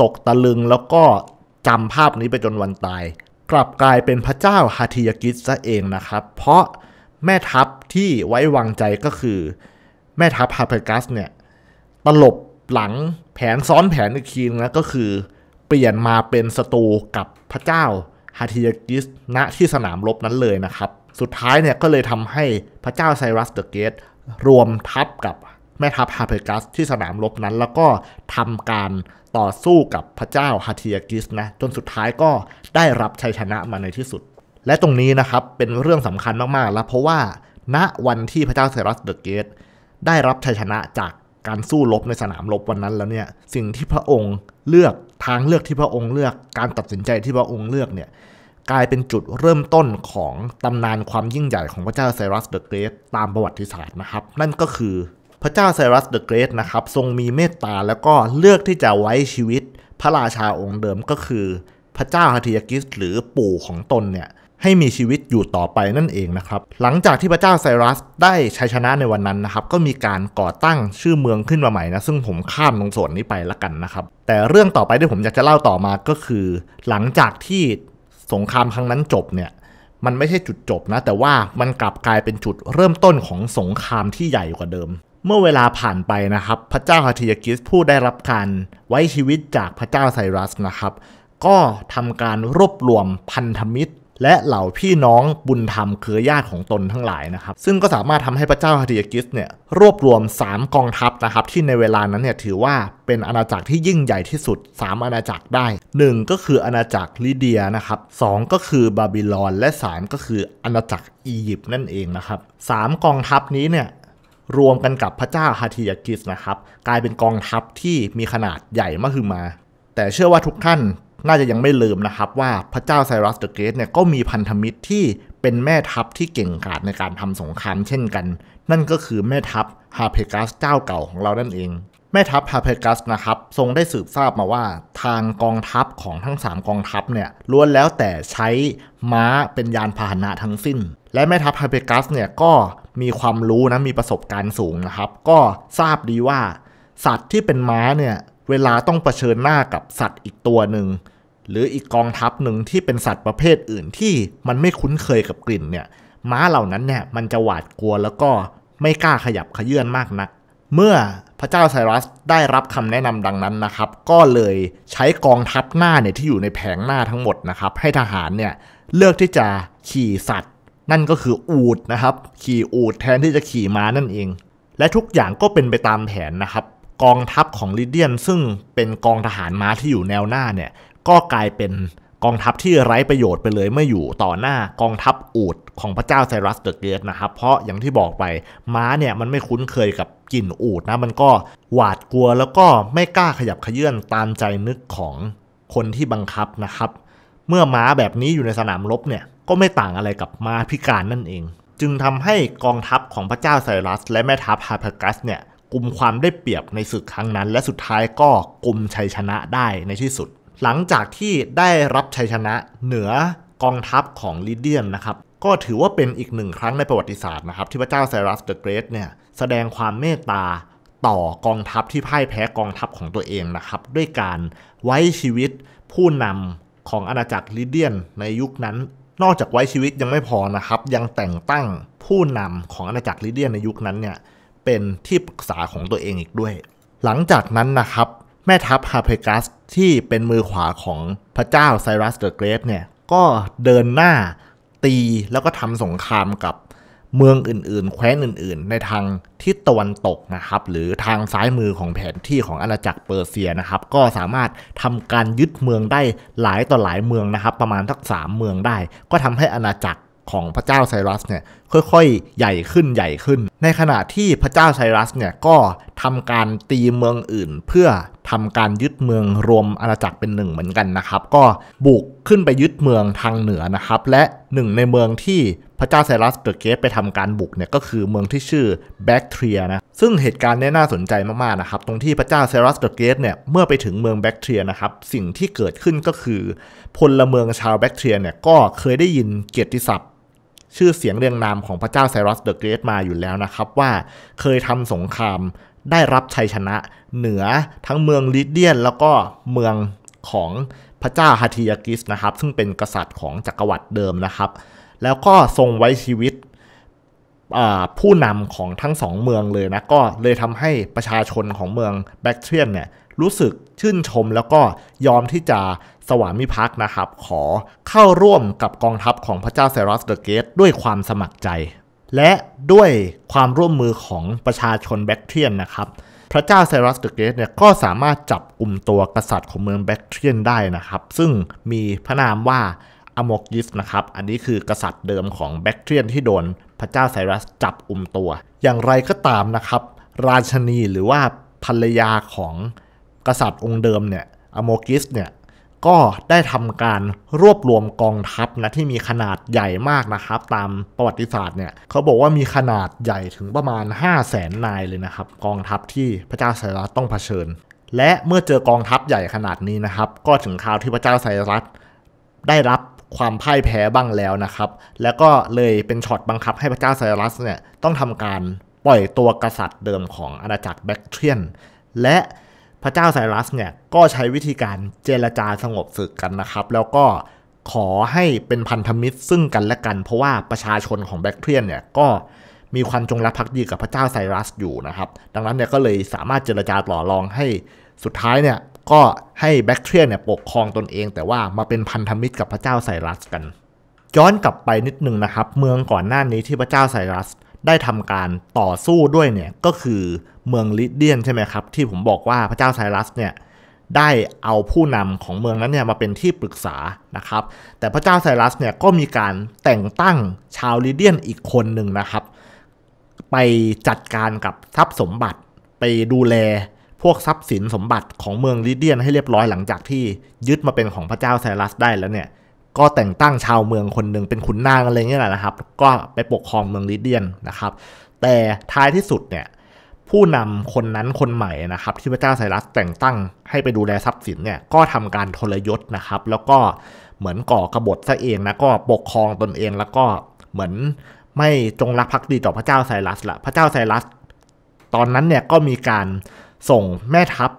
ตกตะลึงแล้วก็จำภาพนี้ไปจนวันตาย กลับกลายเป็นพระเจ้าฮาทิยกิสซะเองนะครับ เพราะแม่ทัพที่ไว้วางใจก็คือ แม่ทัพฮาเพกัสเนี่ยตลบหลังแผนซ้อนแผนอีกทีนะก็คือ เปลี่ยนมาเป็นศัตรูกับพระเจ้าฮาทิยากิสณที่สนามรบนั้นเลยนะครับสุดท้ายเนี่ยก็เลยทำให้พระเจ้าไซรัสเดอะเกต รวมทัพกับแม่ทัพฮาเพกัสที่สนามรบนั้น แล้วก็ทำการต่อสู้กับพระเจ้าฮาทิยากิสนะจนสุดท้ายก็ได้รับชัยชนะมาในที่สุด และตรงนี้นะครับเป็นเรื่องสำคัญมากๆแล้วเพราะว่า ณวันที่พระเจ้าไซรัสเดอะเกต ได้รับชัยชนะจากการสู้รบในสนามรบวันนั้น แล้วเนี่ยสิ่งที่พระองค์เลือกทางเลือกที่พระองค์เลือก การตัดสินใจที่พระองค์เลือกเนี่ยกลายเป็นจุดเริ่มต้นของตำนานความยิ่งใหญ่ของพระเจ้าไซรัสเดอะเกรทตามประวัติศาสตร์นะครับ นั่นก็คือพระเจ้าไซรัสเดอะเกรทนะครับทรงมีเมตตาแล้วก็เลือกที่จะไว้ชีวิตพระราชาองค์เดิมก็คือ พระเจ้าฮาทิยากิสหรือปู่ของตนเนี่ยให้มีชีวิตอยู่ต่อไปนั่นเองนะครับ หลังจากที่พระเจ้าไซรัสได้ชัยชนะในวันนั้นนะครับ ก็มีการก่อตั้งชื่อเมืองขึ้นมาใหม่นะซึ่งผมข้ามตรงส่วนนี้ไปละกันนะครับ แต่เรื่องต่อไปที่ผมอยากจะเล่าต่อมาก็คือ หลังจากที่สงครามครั้งนั้นจบเนี่ย มันไม่ใช่จุดจบนะ แต่ว่ามันกลับกลายเป็นจุดเริ่มต้นของสงครามที่ใหญ่กว่าเดิม เมื่อเวลาผ่านไปนะครับ พระเจ้าฮาทิยากิสผู้ได้รับการไว้ชีวิตจากพระเจ้าไซรัสนะครับ ก็ทำการรวบรวมพันธมิตรและเหล่าพี่น้องบุญธรรมเคือญาติของตนทั้งหลายนะครับ ซึ่งก็สามารถทำให้พระเจ้าฮาริยกิสเนี่ยรวบรวม 3 กองทัพนะครับ ที่ในเวลานั้นเนี่ยถือว่าเป็นอาณาจักรที่ยิ่งใหญ่ที่สุด 3 อาณาจักรได้ 1 ก็คืออาณาจักรลิเดียนะครับสก็คือบาบิลอนและ3ก็คืออาณาจักรอียิปต์นั่นเองนะครับสกองทัพนี้เนี่ยรวมกันกับพระเจ้าฮาทิยากิสนะครับ กลายเป็นกองทัพที่มีขนาดใหญ่มากขึ้นมาแต่เชื่อว่าทุกท่านน่าจะยังไม่ลืมนะครับว่าพระเจ้าไซรัสเดอะเกตเนี่ยก็มีพันธมิตรที่เป็นแม่ทัพที่เก่งกาจในการทำสงครามเช่นกัน นั่นก็คือแม่ทัพฮาเพกัสเจ้าเก่าของเรานั่นเอง แม่ทัพฮาเพกัสนะครับ ทรงได้สืบทราบมาว่าทางกองทัพของทั้ง3กองทัพเนี่ยล้วนแล้วแต่ใช้ม้าเป็นยานพาหนะทั้งสิ้น และแม่ทัพฮาเพกัสเนี่ยก็มีความรู้นะมีประสบการณ์สูงนะครับ ก็ทราบดีว่า สัตว์ที่เป็นม้าเนี่ยเวลาต้องเผชิญหน้ากับสัตว์อีกตัวหนึ่งหรืออีกกองทัพหนึ่งที่เป็นสัตว์ประเภทอื่นที่มันไม่คุ้นเคยกับกลิ่นเนี่ย ม้าเหล่านั้นเนี่ยมันจะหวาดกลัวแล้วก็ไม่กล้าขยับขยื่นมากนัก เมื่อพระเจ้าไซรัสได้รับคำแนะนำดังนั้นนะครับ ก็เลยใช้กองทัพหน้าเนี่ยที่อยู่ในแผงหน้าทั้งหมดนะครับ ให้ทหารเนี่ยเลือกที่จะขี่สัตว์ นั่นก็คืออูดนะครับ ขี่อูดแทนที่จะขี่ม้านั่นเอง และทุกอย่างก็เป็นไปตามแผนนะครับกองทัพของลิเดียนซึ่งเป็นกองทหารม้าที่อยู่แนวหน้าเนี่ยก็กลายเป็นกองทัพที่ไร้ประโยชน์ไปเลยเมื่ออยู่ต่อหน้ากองทัพอูดของพระเจ้าไซรัสเดอะเกตนะครับ เพราะอย่างที่บอกไปม้าเนี่ยมันไม่คุ้นเคยกับกลิ่นอูดนะมันก็หวาดกลัวแล้วก็ไม่กล้าขยับขยื่นตามใจนึกของคนที่บังคับนะครับ เมื่อม้าแบบนี้อยู่ในสนามรบเนี่ยก็ไม่ต่างอะไรกับม้าพิการนั่นเอง จึงทำให้กองทัพของพระเจ้าไซรัส และแม่ทัพฮาพากัสเนี่ยกลุ่มความได้เปรียบในศึกครั้งนั้น และสุดท้ายก็กลุ่มชัยชนะได้ในที่สุด หลังจากที่ได้รับชัยชนะเหนือกองทัพของลิเดียนนะครับก็ถือว่าเป็นอีกหนึ่งครั้งในประวัติศาสตร์นะครับ ที่พระเจ้าไซรัสเดอะเกรทเนี่ยแสดงความเมตตาต่อกองทัพที่พ่ายแพ้กองทัพของตัวเองนะครับด้วยการไว้ชีวิตผู้นำของอาณาจักรลิเดียนในยุคนั้น นอกจากไว้ชีวิตยังไม่พอนะครับ ยังแต่งตั้งผู้นำของอาณาจักรลิเดียนในยุคนั้นเนี่ยเป็นที่ปรึกษาของตัวเองอีกด้วย หลังจากนั้นนะครับ แม่ทัพฮาเพกัส ที่เป็นมือขวาของพระเจ้าไซรัสเดอะเกรฟเนี่ยก็เดินหน้าตีแล้วก็ทำสงครามกับเมืองอื่นๆ แคว้นอื่นๆ ในทางทิศตะวันตกนะครับ หรือทางซ้ายมือของแผนที่ของอาณาจักรเปอร์เซียนะครับ ก็สามารถทำการยึดเมืองได้หลายต่อหลายเมืองนะครับ ประมาณทักสามเมืองได้ ก็ทำให้อาณาจักรของพระเจ้าไซรัสเนี่ยค่อยๆ ใหญ่ขึ้นใหญ่ขึ้น ในขณะที่พระเจ้าไซรัสเนี่ยก็ทำการตีเมืองอื่นเพื่อทำการยึดเมือง รวมอาณาจักรเป็นหนึ่งเหมือนกันนะครับ ก็บุกขึ้นไปยึดเมืองทางเหนือนะครับ และหนึ่งในเมืองที่พระเจ้าไซรัสเกิดเกสไปทำการบุกเนี่ยก็คือเมืองที่ชื่อแบคเทียนะซึ่งเหตุการณ์นี้น่าสนใจมากๆนะครับตรงที่พระเจ้าไซรัสเกิดเกสเนี่ยเมื่อไปถึงเมืองแบคเทียนะครับสิ่งที่เกิดขึ้นก็คือพลเมืองชาวแบคเทียเนี่ยก็เคยได้ยินเกียรติศัพท์ชื่อเสียงเรียงนามของพระเจ้าไซรัสเดอะเกรทมาอยู่แล้วนะครับ ว่าเคยทำสงครามได้รับชัยชนะเหนือทั้งเมืองลิเดียน แล้วก็เมืองของพระเจ้าฮาทิยากิสนะครับ ซึ่งเป็นกษัตริย์ของจักรวรรดิเดิมนะครับ แล้วก็ทรงไว้ชีวิตผู้นำของทั้งสองเมืองเลยนะ ก็เลยทำให้ประชาชนของเมืองแบคเทียนเนี่ยรู้สึกชื่นชมแล้วก็ยอมที่จะสวามิภักดิ์นะครับ ขอเข้าร่วมกับกองทัพของพระเจ้าไซรัสเดอะเกตด้วยความสมัครใจ และด้วยความร่วมมือของประชาชนแบคเทียนนะครับ พระเจ้าไซรัสเดอะเกตเนี่ยก็สามารถจับกลุ่มตัวกษัตริย์ของเมืองแบคเทียนได้นะครับ ซึ่งมีพระนามว่าอโมกิสนะครับ อันนี้คือกษัตริย์เดิมของแบคเทียนที่โดนพระเจ้าไซรัสจับกลุ่มตัว อย่างไรก็ตามนะครับ ราชนีหรือว่าภรรยาของกษัตริย์องค์เดิมเนี่ยอโมกิสเนี่ยก็ได้ทำการรวบรวมกองทัพนะที่มีขนาดใหญ่มากนะครับ ตามประวัติศาสตร์เนี่ยเขาบอกว่ามีขนาดใหญ่ถึงประมาณ 5 0 0แสนนายเลยนะครับ กองทัพที่พระเจ้าไซรัสต้องเผชิญ และเมื่อเจอกองทัพใหญ่ขนาดนี้นะครับ ก็ถึงคราวที่พระเจ้าไซรัสได้รับความพ่ายแพ้บ้างแล้วนะครับ แล้วก็เลยเป็นช็อตบังคับให้พระเจ้าไซรัสเนี่ยต้องทำการปล่อยตัวกษัตริย์เดิมของอาณาจักรแบคเทียนและพระเจ้าไซรัสเนี่ยก็ใช้วิธีการเจรจาสงบศึกกันนะครับ แล้วก็ขอให้เป็นพันธมิตรซึ่งกันและกัน เพราะว่าประชาชนของแบคเทียนเนี่ยก็มีความจงรักภักดีกับพระเจ้าไซรัสอยู่นะครับดังนั้นเนี่ยก็เลยสามารถเจรจาต่อรองให้สุดท้ายเนี่ยก็ให้แบคเทียเนี่ยปกครองตนเอง แต่ว่ามาเป็นพันธมิตรกับพระเจ้าไซรัสกันย้อนกลับไปนิดนึงนะครับ เมืองก่อนหน้านี้ที่พระเจ้าไซรัสได้ทำการต่อสู้ด้วยเนี่ยก็คือเมืองลิเดียนใช่ไหมครับที่ผมบอกว่าพระเจ้าไซรัสเนี่ยได้เอาผู้นำของเมืองนั้นเนี่ยมาเป็นที่ปรึกษานะครับ แต่พระเจ้าไซรัสเนี่ยก็มีการแต่งตั้งชาวลิเดียนอีกคนหนึ่งนะครับ ไปจัดการกับทรัพย์สมบัติไปดูแลพวกทรัพย์สินสมบัติของเมืองลิเดียนให้เรียบร้อยหลังจากที่ยึดมาเป็นของพระเจ้าไซรัสได้แล้วเนี่ยก็แต่งตั้งชาวเมืองคนหนึ่งเป็นขุนนางอะไรเงี้ยแหละนะครับ ก็ไปปกครองเมืองลิเดียนนะครับ แต่ท้ายที่สุดเนี่ยผู้นำคนนั้นคนใหม่นะครับ ที่พระเจ้าไซรัสแต่งตั้งให้ไปดูแลทรัพย์สินเนี่ย ก็ทำการทรยศนะครับ แล้วก็เหมือนก่อกระบฏซะเองนะ ก็ปกครองตนเองแล้วก็เหมือนไม่จงรักภักดีต่อพระเจ้าไซรัสละพระเจ้าไซรัส ตอนนั้นเนี่ยก็มีการส่งแม่ทัพ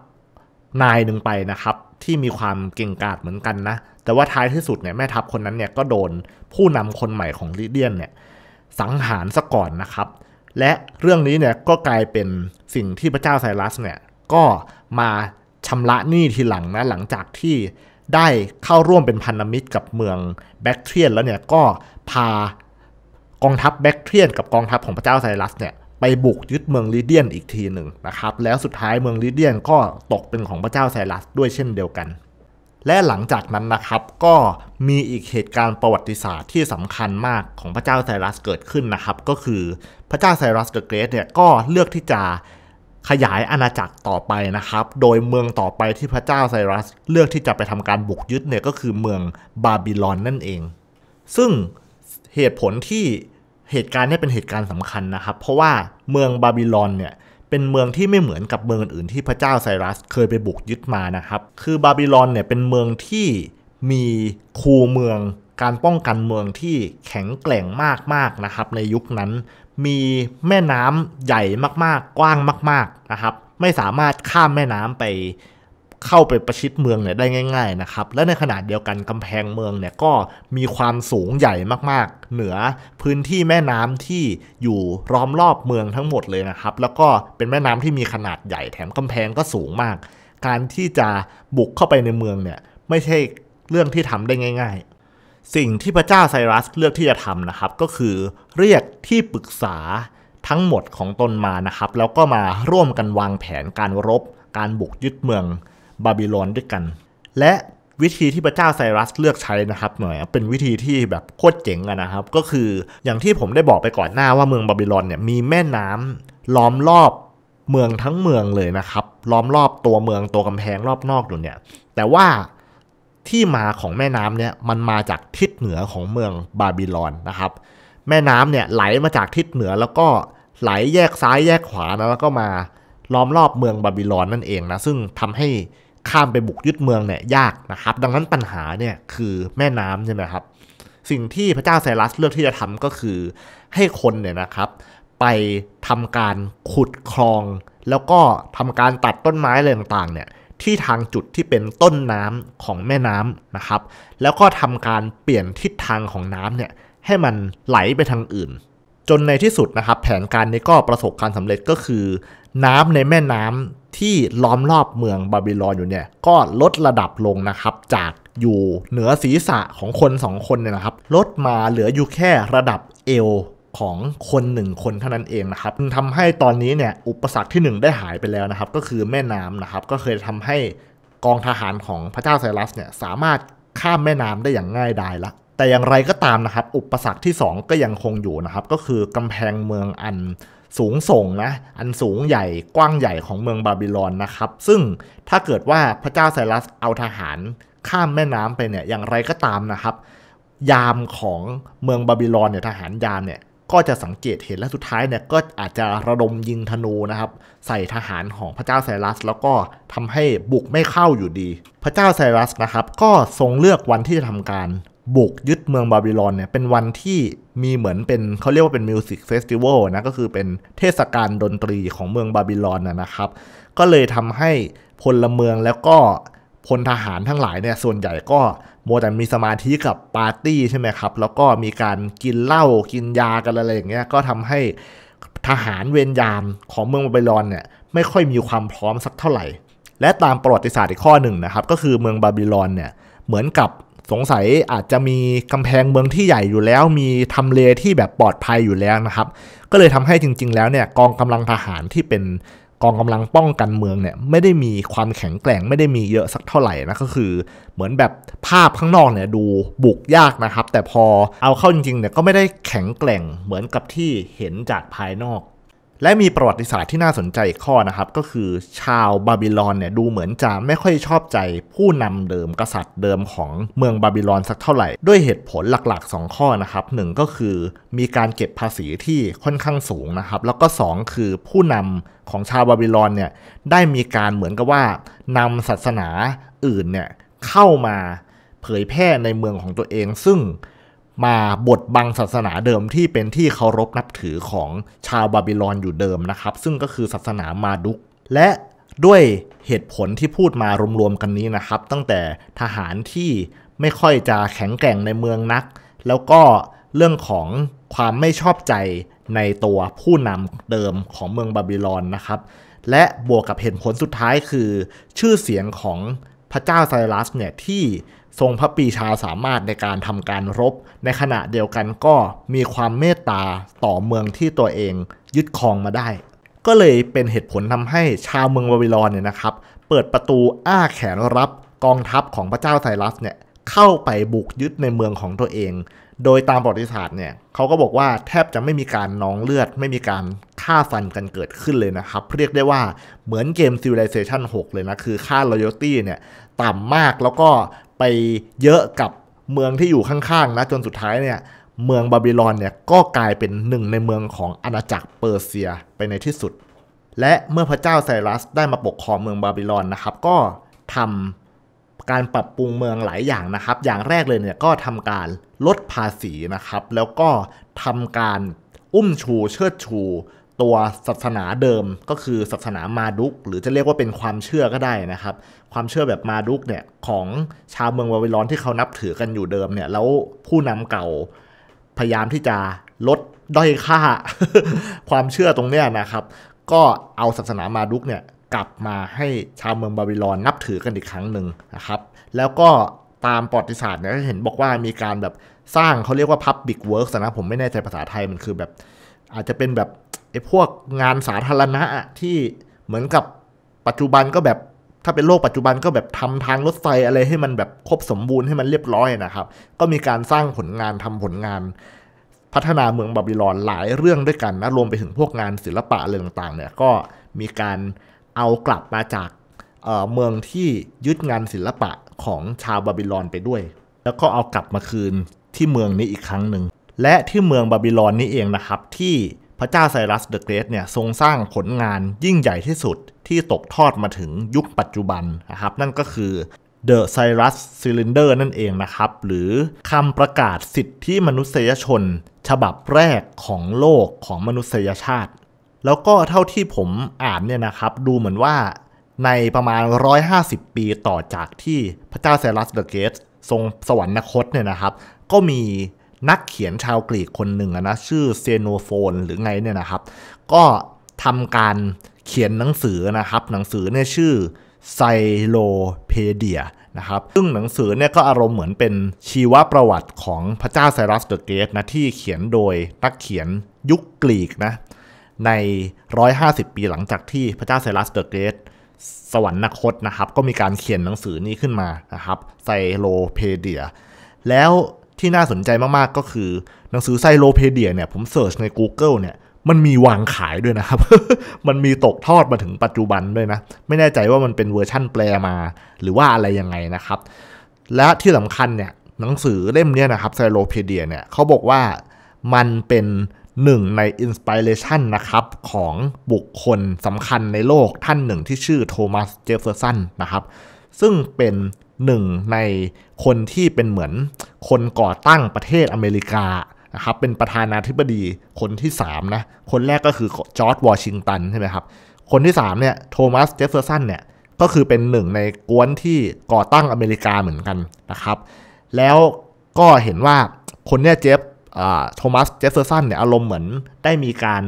นายหนึ่งไปนะครับที่มีความเก่งกาจเหมือนกันนะ แต่ว่าท้ายที่สุดเนี่ยแม่ทัพคนนั้นเนี่ยก็โดนผู้นำคนใหม่ของลิเดียนเนี่ยสังหารซะก่อนนะครับ และเรื่องนี้เนี่ยก็กลายเป็นสิ่งที่พระเจ้าไซรัสเนี่ยก็มาชำระหนี้ทีหลังนะหลังจากที่ได้เข้าร่วมเป็นพันธมิตรกับเมืองแบคเทียนแล้วเนี่ยก็พากองทัพแบคเทียนกับกองทัพของพระเจ้าไซรัสเนี่ยไปบุกยึดเมืองลิเดียนอีกทีหนึ่งนะครับ แล้วสุดท้ายเมืองลิเดียนก็ตกเป็นของพระเจ้าไซรัส ด้วยเช่นเดียวกัน และหลังจากนั้นนะครับก็มีอีกเหตุการณ์ประวัติศาสตร์ที่สำคัญมากของพระเจ้าไซรัสเกิดขึ้นนะครับ ก็คือพระเจ้าไซรัสเดอะเกรทเนี่ยก็เลือกที่จะขยายอาณาจักรต่อไปนะครับ โดยเมืองต่อไปที่พระเจ้าไซรัส เลือกที่จะไปทำการบุกยึดเนี่ยก็คือเมืองบาบิลอนนั่นเอง ซึ่งเหตุผลที่เหตุการณ์นี้เป็นเหตุการณ์สำคัญนะครับ เพราะว่าเมืองบาบิลอนเนี่ย เป็นเมืองที่ไม่เหมือนกับเมืองอื่นที่พระเจ้าไซรัสเคยไปบุกยึดมานะครับ คือบาบิลอนเนี่ยเป็นเมืองที่มีคูเมือง การป้องกันเมืองที่แข็งแกร่งมากๆนะครับ ในยุคนั้นมีแม่น้ำใหญ่มากๆ กว้างมาก ๆนะครับ ไม่สามารถข้ามแม่น้ำไปเข้าไปประชิดเมืองเนี่ยได้ง่าย ๆ นะครับ และในขณะเดียวกันกำแพงเมืองเนี่ยก็มีความสูงใหญ่มากๆ เหนือพื้นที่แม่น้ำที่อยู่ล้อมรอบเมืองทั้งหมดเลยนะครับ แล้วก็เป็นแม่น้ำที่มีขนาดใหญ่แถมกำแพงก็สูงมาก การที่จะบุกเข้าไปในเมืองเนี่ยไม่ใช่เรื่องที่ทำได้ง่ายๆ สิ่งที่พระเจ้าไซรัสเลือกที่จะทำนะครับก็คือเรียกที่ปรึกษาทั้งหมดของตนมานะครับ แล้วก็มาร่วมกันวางแผนการรบ การบุกยึดเมืองบาบิลอนด้วยกัน และวิธีที่พระเจ้าไซรัสเลือกใช้นะครับหน่อยเป็นวิธีที่แบบโคตรเจ๋งอะนะครับ ก็คืออย่างที่ผมได้บอกไปก่อนหน้าว่าเมืองบาบิลอนเนี่ยมีแม่น้ำล้อมรอบเมืองทั้งเมืองเลยนะครับ ล้อมรอบตัวเมืองตัวกำแพงรอบนอกอยู่เนี่ย แต่ว่าที่มาของแม่น้ำเนี่ยมันมาจากทิศเหนือของเมืองบาบิลอนนะครับ แม่น้ำเนี่ยไหลมาจาก ทิศเหนือแล้วก็ไหลแยกซ้ายแยกขวานะแล้วก็มาล้อมรอบเมืองบาบิลอนนั่นเองนะซึ่งทำให้ข้ามไปบุกยึดเมืองเนี่ยยากนะครับ ดังนั้นปัญหาเนี่ยคือแม่น้ำใช่ไหมครับ สิ่งที่พระเจ้าไซรัสเลือกที่จะทำก็คือให้คนเนี่ยนะครับ ไปทำการขุดคลอง แล้วก็ทำการตัดต้นไม้อะไรต่างๆ เนี่ยที่ทางจุดที่เป็นต้นน้ำของแม่น้ำนะครับ แล้วก็ทำการเปลี่ยนทิศทางของน้ำเนี่ย ให้มันไหลไปทางอื่น จนในที่สุดนะครับ แผนการนี้ก็ประสบการสำเร็จก็คือน้ำในแม่น้ำที่ล้อมรอบเมืองบาบิลอนอยู่เนี่ยก็ลดระดับลงนะครับ จากอยู่เหนือศีรษะของคนสองคนเนี่ยนะครับลดมาเหลืออยู่แค่ระดับเอวของคนหนึ่งคนเท่านั้นเองนะครับทำให้ตอนนี้เนี่ยอุปสรรคที่ 1 ได้หายไปแล้วนะครับ ก็คือแม่น้ำนะครับก็เคยทำให้กองทหารของพระเจ้าไซรัสเนี่ยสามารถข้ามแม่น้ำได้อย่างง่ายดายละ แต่อย่างไรก็ตามนะครับ อุปสรรคที่2ก็ยังคงอยู่นะครับก็คือกำแพงเมืองอันสูงส่งนะอันสูงใหญ่กว้างใหญ่ของเมืองบาบิลอนนะครับ ซึ่งถ้าเกิดว่าพระเจ้าไซรัสเอาทหารข้ามแม่น้ำไปเนี่ยอย่างไรก็ตามนะครับ ยามของเมืองบาบิลอนเนี่ยทหารยามเนี่ยก็จะสังเกตเห็นและสุดท้ายเนี่ย ก็อาจจะระดมยิงธนูนะครับ ใส่ทหารของพระเจ้าไซรัส แล้วก็ทำให้บุกไม่เข้าอยู่ดี พระเจ้าไซรัสนะครับก็ทรงเลือกวันที่จะทำการบุกยึดเมืองบาบิลอนเนี่ยเป็นวันที่มีเหมือนเป็นเขาเรียกว่าเป็นมิวสิกเฟสติวัลนะก็คือเป็นเทศกาลดนตรีของเมืองบาบิลอนนะครับ ก็เลยทำให้พลเมืองแล้วก็ พลทหารทั้งหลายเนี่ยส่วนใหญ่ก็โมแต่มีสมาธิกับปาร์ตี้ใช่ไหมครับแล้วก็มีการกินเหล้ากินยากันอะไรอย่างเงี้ยก็ทำให้ทหารเวรยามของเมืองบาบิลอนเนี่ยไม่ค่อยมีความพร้อมสักเท่าไหร่ และตามประวัติศาสตร์อีกข้อหนึ่งนะครับ ก็คือเมืองบาบิลอนเนี่ยเหมือนกับสงสัยอาจจะมีกำแพงเมืองที่ใหญ่อยู่แล้วมีทำเลที่แบบปลอดภัยอยู่แล้วนะครับ ก็เลยทำให้จริง ๆ แล้วเนี่ยกองกำลังทหารที่เป็นกองกำลังป้องกันเมืองเนี่ยไม่ได้มีความแข็งแกร่งไม่ได้มีเยอะสักเท่าไหร่นะก็คือ เหมือนแบบภาพข้างนอกเนี่ยดูบุกยากนะครับ แต่พอเอาเข้าจริงๆเนี่ยก็ไม่ได้แข็งแกร่งเหมือนกับที่เห็นจากภายนอกและมีประวัติศาสตร์ที่น่าสนใจอีกข้อนะครับ ก็คือชาวบาบิลอนเนี่ยดูเหมือนจะไม่ค่อยชอบใจ ผู้นำเดิมกษัตริย์เดิมของเมืองบาบิลอนสักเท่าไหร่ด้วยเหตุผลหลักๆ2ข้อนะครับหก็คือมีการเก็บภาษีที่ค่อนข้างสูงนะครับแล้วก็ 2 คือผู้นำของชาวบาบิลอนเนี่ยได้มีการเหมือนกับว่า นำศาสนาอื่นเนี่ยเข้ามาเผยแพร่ในเมืองของตัวเองซึ่งมาบดบังศาสนาเดิมที่เป็นที่เคารพนับถือของชาวบาบิลอนอยู่เดิมนะครับ ซึ่งก็คือศาสนามาดุก และด้วยเหตุผลที่พูดมารวมๆกันนี้นะครับ ตั้งแต่ทหารที่ไม่ค่อยจะแข็งแกร่งในเมืองนัก แล้วก็เรื่องของความไม่ชอบใจในตัวผู้นำเดิมของเมืองบาบิลอนนะครับ และบวกกับเหตุผลสุดท้ายคือ ชื่อเสียงของพระเจ้าไซรัสเนี่ยที่ทรงพระปีชาสามารถในการทำการรบ ในขณะเดียวกันก็มีความเมตตาต่อเมืองที่ตัวเองยึดครองมาได้ ก็เลยเป็นเหตุผลทำให้ชาวเมืองวาบิลอนเนี่ยนะครับเปิดประตูอ้าแขนรับกองทัพของพระเจ้าไซรัสเนี่ยเข้าไปบุกยึดในเมืองของตัวเอง โดยตามประวัติศาสตร์เนี่ยเขาก็บอกว่าแทบจะไม่มีการนองเลือด ไม่มีการฆ่าฟันกันเกิดขึ้นเลยนะครับ เรียกได้ว่าเหมือนเกม Civilization 6 เลยนะคือค่า loyalty เนี่ยต่ำมากแล้วก็ไปเยอะกับเมืองที่อยู่ข้างๆนะจนสุดท้ายเนี่ยเมืองบาบิลอนเนี่ยก็กลายเป็นหนึ่งในเมืองของอาณาจักรเปอร์เซียไปในที่สุด และเมื่อพระเจ้าไซรัสได้มาปกครองเมืองบาบิลอนนะครับ ก็ทำการปรับปรุงเมืองหลายอย่างนะครับ อย่างแรกเลยเนี่ยก็ทำการลดภาษีนะครับ แล้วก็ทำการอุ้มชูเชิดชู ตัวศาสนาเดิมก็คือศาสนามาดุก หรือจะเรียกว่าเป็นความเชื่อก็ได้นะครับความเชื่อแบบมาดุกเนี่ยของชาวเมืองวาวิลอนที่เขานับถือกันอยู่เดิมเนี่ย แล้วผู้นำเก่าพยายามที่จะลดด้อยค่า ความเชื่อตรงเนี้ยนะครับ ก็เอาศาสนามาดุกเนี่ยกลับมาให้ชาวเมืองบาบิลอนนับถือกันอีกครั้งหนึ่งนะครับ แล้วก็ตามประวัติศาสตร์เนี่ยเห็นบอกว่ามีการแบบสร้างเขาเรียกว่า Public w o r k ์นะผมไม่แน่ใจภาษาไทยมันคือแบบ อาจจะเป็นแบบไอ้พวกงานสาธารณะที่เหมือนกับปัจจุบันก็แบบถ้าเป็นโลกปัจจุบันก็แบบทำทางรถไฟอะไรให้มันแบบครบสมบูรณ์ให้มันเรียบร้อยนะครับ ก็มีการสร้างผลงานทำผลงาน พัฒนาเมืองบาบิลอนหลายเรื่องด้วยกันนะ รวมไปถึงพวกงานศิลปะอะไรต่างๆเนี่ยก็มีการเอากลับมาจากเเมืองที่ยึดงานศิลปะของชาวบาบิลอนไปด้วย แล้วก็เอากลับมาคืนที่เมืองนี้อีกครั้งหนึ่งและที่เมืองบาบิลอนนี้เองนะครับ ที่พระเจ้าไซรัสเดอะเกรทเนี่ยทรงสร้างผลงานยิ่งใหญ่ที่สุดที่ตกทอดมาถึงยุคปัจจุบันนะครับ นั่นก็คือ The Cyrus Cylinder นั่นเองนะครับ หรือคำประกาศสิทธิมนุษยชนฉบับแรกของโลกของมนุษยชาติ แล้วก็เท่าที่ผมอ่านเนี่ยนะครับดูเหมือนว่าในประมาณ 150 ปีต่อจากที่พระเจ้าไซรัสเดอะเกตทรงสวรรคตเนี่ยนะครับ ก็มีนักเขียนชาวกรีกคนหนึ่งนะชื่อเซโนโฟน หรือไงเนี่ยนะครับ ก็ทำการเขียนหนังสือนะครับหนังสือเนี่ยชื่อไซโลเพเดียนะครับซึ่งหนังสือเนี่ยก็อารมณ์เหมือนเป็นชีวประวัติของพระเจ้าไซรัสเดอะเกตนะที่เขียนโดยนักเขียนยุคกรีกนะใน 150 ปีหลังจากที่พระเจ้าไซรัสเดอะเกตสวรรคตนะครับก็มีการเขียนหนังสือนี้ขึ้นมานะครับไซโลเพเดียแล้วที่น่าสนใจมากๆก็คือ หนังสือไซโลเพเดียเนี่ยผมเสิร์ชใน Google เนี่ยมันมีวางขายด้วยนะครับ มันมีตกทอดมาถึงปัจจุบันด้วยนะ ไม่แน่ใจว่ามันเป็นเวอร์ชั่นแปลมา หรือว่าอะไรยังไงนะครับ และที่สำคัญเนี่ยหนังสือเล่มนี้นะครับไซโลพีเดียเนี่ยเขาบอกว่ามันเป็นหนึ่งในอินสปิเรชันนะครับของบุคคลสำคัญในโลกท่านหนึ่งที่ชื่อโทมัสเจฟเฟอร์สันนะครับซึ่งเป็นหนึ่งในคนที่เป็นเหมือนคนก่อตั้งประเทศอเมริกานะครับเป็นประธานาธิบดีคนที่3นะคนแรกก็คือจอร์จวอชิงตันใช่ไหมครับคนที่3เนี่ยโทมัสเจฟเฟอร์สันเนี่ยก็คือเป็นหนึ่งในกวนที่ก่อตั้งอเมริกาเหมือนกันนะครับ แล้วก็เห็นว่าคนเนี่ยเจฟโทมัสเจฟเฟอร์สันเนี่ยอารมณ์เหมือนได้มีการ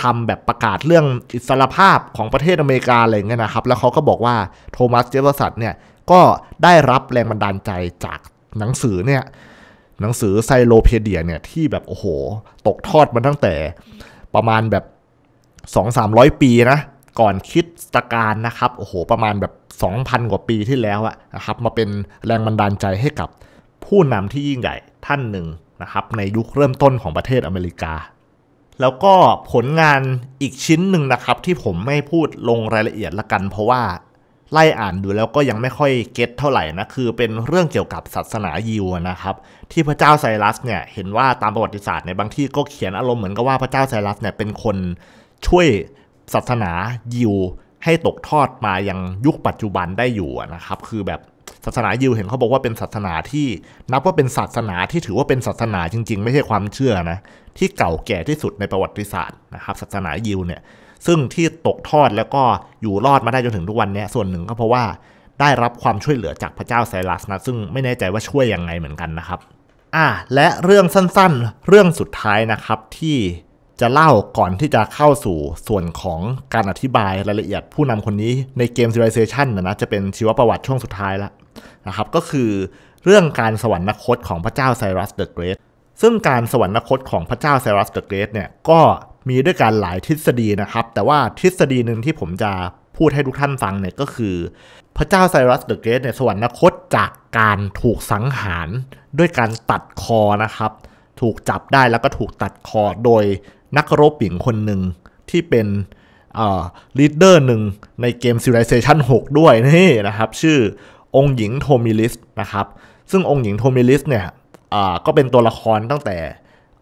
ทำแบบประกาศเรื่องอิสรภาพของประเทศอเมริกาอะไรเงี้ยนะครับ แล้วเขาก็บอกว่าโทมัสเจฟเฟอร์สันเนี่ยก็ได้รับแรงบันดาลใจจากหนังสือเนี่ยหนังสือไซโลเพเดียเนี่ยที่แบบโอ้โหตกทอดมาตั้งแต่ประมาณแบบ 2-300 ปีนะก่อนคิดตการนะครับโอ้โห ประมาณแบบ 2,000 กว่าปีที่แล้วอะนะครับมาเป็นแรงบันดาลใจให้กับผู้นำที่ยิ่งใหญ่ท่านหนึ่งนะครับในยุคเริ่มต้นของประเทศอเมริกา แล้วก็ผลงานอีกชิ้นหนึ่งนะครับที่ผมไม่พูดลงรายละเอียดละกันเพราะว่าไล่อ่านดูแล้วก็ยังไม่ค่อยเก็ตเท่าไหร่นะคือเป็นเรื่องเกี่ยวกับศาสนายิวนะครับที่พระเจ้าไซรัสเนี่ยเห็นว่าตามประวัติศาสตร์ในบางที่ก็เขียนอารมณ์เหมือนกับว่าพระเจ้าไซรัสเนี่ยเป็นคนช่วยศาสนายิวให้ตกทอดมายังยุคปัจจุบันได้อยู่นะครับคือแบบศาสนายิวเห็นเขาบอกว่าเป็นศาสนาที่ นับว่าเป็นศาสนาที่ถือว่าเป็นศาสนาจริง ๆ ไม่ใช่ความเชื่อนะที่เก่าแก่ที่สุดในประวัติศาสตร์นะครับ ศาสนายิวเนี่ยซึ่งที่ตกทอดแล้วก็อยู่รอดมาได้จนถึงทุกวันนี้ส่วนหนึ่งก็เพราะว่าได้รับความช่วยเหลือจากพระเจ้าไซรัสนะซึ่งไม่แน่ใจว่าช่วยยังไงเหมือนกันนะครับอ่ะและเรื่องสั้นๆเรื่องสุดท้ายนะครับที่จะเล่าก่อนที่จะเข้าสู่ส่วนของการอธิบายรายละเอียด ผู้นำคนนี้ในเกม Civilization นะนะจะเป็นชีวประวัติช่วงสุดท้ายแล้วนะครับ ก็คือเรื่องการสวรรคตของพระเจ้าไซรัสเดอะเกรทซึ่งการสวรรคตของพระเจ้าไซรัสเดอะเกรทเนี่ยก็มีด้วยกันหลายทฤษฎีนะครับ แต่ว่าทฤษฎีหนึ่งที่ผมจะพูดให้ทุกท่านฟังเนี่ยก็คือ พระเจ้าไซรัสเดอะเกรทเนี่ยสวรรคตจากการถูกสังหารด้วยการตัดคอนะครับ ถูกจับได้แล้วก็ถูกตัดคอโดยนักรบหญิงคนหนึ่ง ที่เป็นลีดเดอร์หนึ่งในเกม Civilization 6 ด้วยนี่นะครับ ชื่อองค์หญิงโทมิลิสนะครับซึ่งองค์หญิงโทมิลิสเนี่ยก็เป็นตัวละครตั้งแต่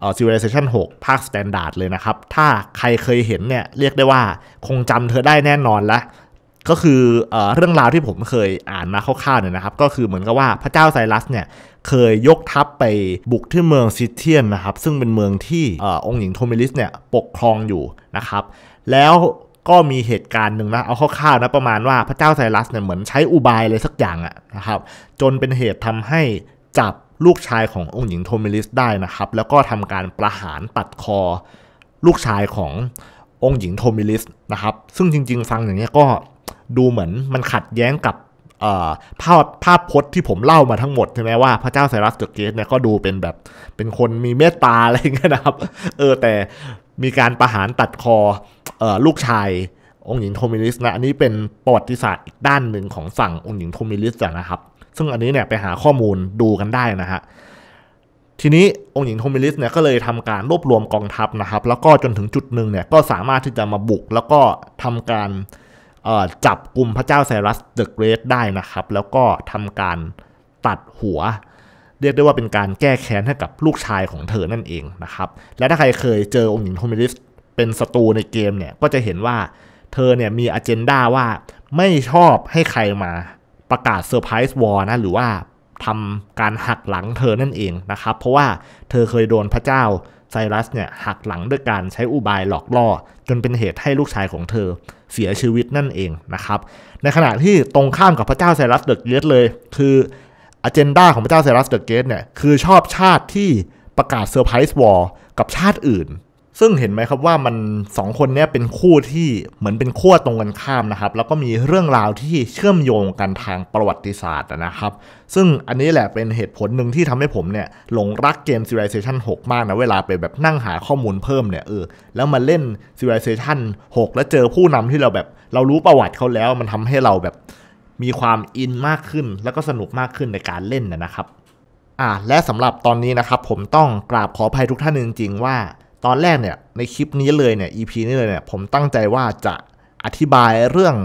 อ Civilization 6ภาค Standard เลยนะครับ ถ้าใครเคยเห็นเนี่ยเรียกได้ว่าคงจำเธอได้แน่นอนละ ก็คืออเรื่องราวที่ผมเคยอ่านมาคร่าวๆเนี่ยนะครับ ก็คือเหมือนกับว่าพระเจ้าไซรัสเนี่ย เคยยกทัพไปบุกที่เมืองซิเทียนนะครับ ซึ่งเป็นเมืองที่อองค์หญิงโทมิลิสเนี่ยปกครองอยู่นะครับ แล้วก็มีเหตุการณ์หนึ่งนะ เอาคร่าวๆนะประมาณว่าพระเจ้าไซรัสเนี่ยเหมือนใช้อุบายอะไรสักอย่างอะนะครับ จนเป็นเหตุทำให้จับลูกชายขององค์หญิงโทมิลิสได้นะครับแล้วก็ทำการประหารตัดคอลูกชายขององค์หญิงโทมิลิสนะครับซึ่งจริงๆฟังอย่างนี้ก็ดูเหมือนมันขัดแย้งกับภาพภาพพจน์ที่ผมเล่ามาทั้งหมดใช่ไหมว่าพระเจ้าไซรัสเดอะเกตเนี่ยก็ดูเป็นแบบเป็นคนมีเมตตาอะไรเงี้ยนะครับเออแต่มีการประหารตัดคออลูกชายองค์หญิงโทมิลิสนะอันนี้เป็นประวัติศาสตร์อีกด้านหนึ่งของฝั่งองค์หญิงโทมิลิสนะครับซึ่งอันนี้เนี่ยไปหาข้อมูลดูกันได้นะฮะทีนี้องค์หญิงโทมิลิสเนี่ยก็เลยทำการรวบรวมกองทัพนะครับ แล้วก็จนถึงจุดหนึ่งเนี่ยก็สามารถที่จะมาบุก แล้วก็ทำการจับกลุ่มพระเจ้าไซรัสเดอะเกรทได้นะครับ แล้วก็ทำการตัดหัว เรียกได้ว่าเป็นการแก้แค้นให้กับลูกชายของเธอนั่นเองนะครับและถ้าใครเคยเจอองค์หญิงโทมิลิสเป็นศัตรูในเกมเนี่ยก็จะเห็นว่าเธอเนี่ยมีอเจนดาว่าไม่ชอบให้ใครมาประกาศเซอร์ไพรส์วอร์นะหรือว่าทำการหักหลังเธอนั่นเองนะครับเพราะว่าเธอเคยโดนพระเจ้าไซรัสเนี่ยหักหลังด้วยการใช้อุบายหลอกล่อ จนเป็นเหตุให้ลูกชายของเธอเสียชีวิตนั่นเองนะครับในขณะที่ตรงข้ามกับพระเจ้าไซรัสเดอะเกตเลย คืออเจนดาของพระเจ้าไซรัสเดอะเกตเนี่ยคือชอบชาติที่ประกาศเซอร์ไพรส์วอร์กับชาติอื่นซึ่งเห็นไหมครับว่ามันสองคนนี้เป็นคู่ที่เหมือนเป็นขั้วตรงกันข้ามนะครับแล้วก็มีเรื่องราวที่เชื่อมโยงกันทางประวัติศาสตร์นะครับ ซึ่งอันนี้แหละเป็นเหตุผลหนึ่งที่ทำให้ผมเนี่ยหลงรักเกม Civilization 6 มากนะเวลาไปแบบนั่งหาข้อมูลเพิ่มเนี่ยเออแล้วมาเล่น Civilization 6 แล้วเจอผู้นำที่เราแบบเรารู้ประวัติเขาแล้ว มันทำให้เราแบบมีความอินมากขึ้นแล้วก็สนุกมากขึ้นในการเล่นนะครับอ่าและสำหรับตอนนี้นะครับ ผมต้องกราบขออภัยทุกท่านจริงๆว่าตอนแรกเนี่ยในคลิปนี้เลยเนี่ย EP นี้เลยเนี่ยผมตั้งใจว่าจะอธิบายเรื่อง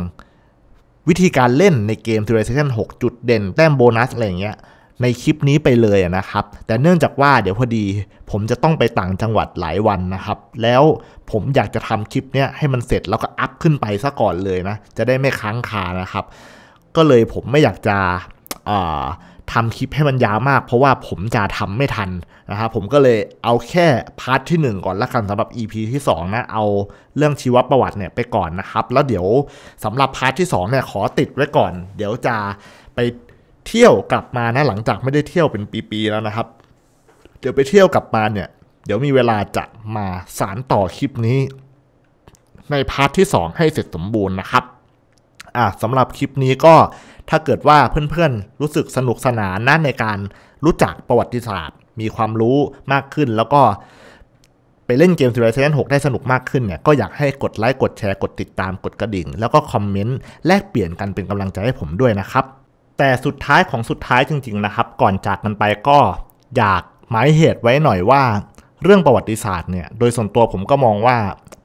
วิธีการเล่นในเกม Civilization 6 จุดเด่น แต้มโบนัสอะไรอย่างเงี้ยในคลิปนี้ไปเลยนะครับ แต่เนื่องจากว่าเดี๋ยวพอดีผมจะต้องไปต่างจังหวัดหลายวันนะครับ แล้วผมอยากจะทำคลิปเนี้ยให้มันเสร็จแล้วก็อัพขึ้นไปซะก่อนเลยนะจะได้ไม่ค้างคานะครับก็เลยผมไม่อยากจะอ่าทำคลิปให้มันยาวมากเพราะว่าผมจะทำไม่ทันนะครับผมก็เลยเอาแค่พาร์ทที่ 1 ก่อนละกันสำหรับ EP ที่2 นะ เอาเรื่องชีวประวัติเนี่ยไปก่อนนะครับ แล้วเดี๋ยวสำหรับพาร์ทที่2เนี่ยขอติดไว้ก่อน เดี๋ยวจะไปเที่ยวกลับมานะหลังจากไม่ได้เที่ยวเป็นปีๆแล้วนะครับ เดี๋ยวไปเที่ยวกลับมาเนี่ยเดี๋ยวมีเวลาจะมาสารต่อคลิปนี้ในพาร์ทที่ 2 ให้เสร็จสมบูรณ์นะครับอ่ะสำหรับคลิปนี้ก็ถ้าเกิดว่าเพื่อนๆรู้สึกสนุกสนานนะในการรู้จักประวัติศาสตร์ มีความรู้มากขึ้นแล้วก็ไปเล่นเกม Civilization 6ได้สนุกมากขึ้นเนี่ยก็อยากให้กดไลค์กดแชร์ กดติดตาม กดกระดิ่ง แล้วก็คอมเมนต์แลกเปลี่ยนกันเป็นกำลังใจให้ผมด้วยนะครับ แต่สุดท้ายของสุดท้ายจริง ๆนะครับ ก่อนจากกันไปก็อยากหมายเหตุไว้หน่อยว่าเรื่องประวัติศาสตร์เนี่ย โดยส่วนตัวผมก็มองว่า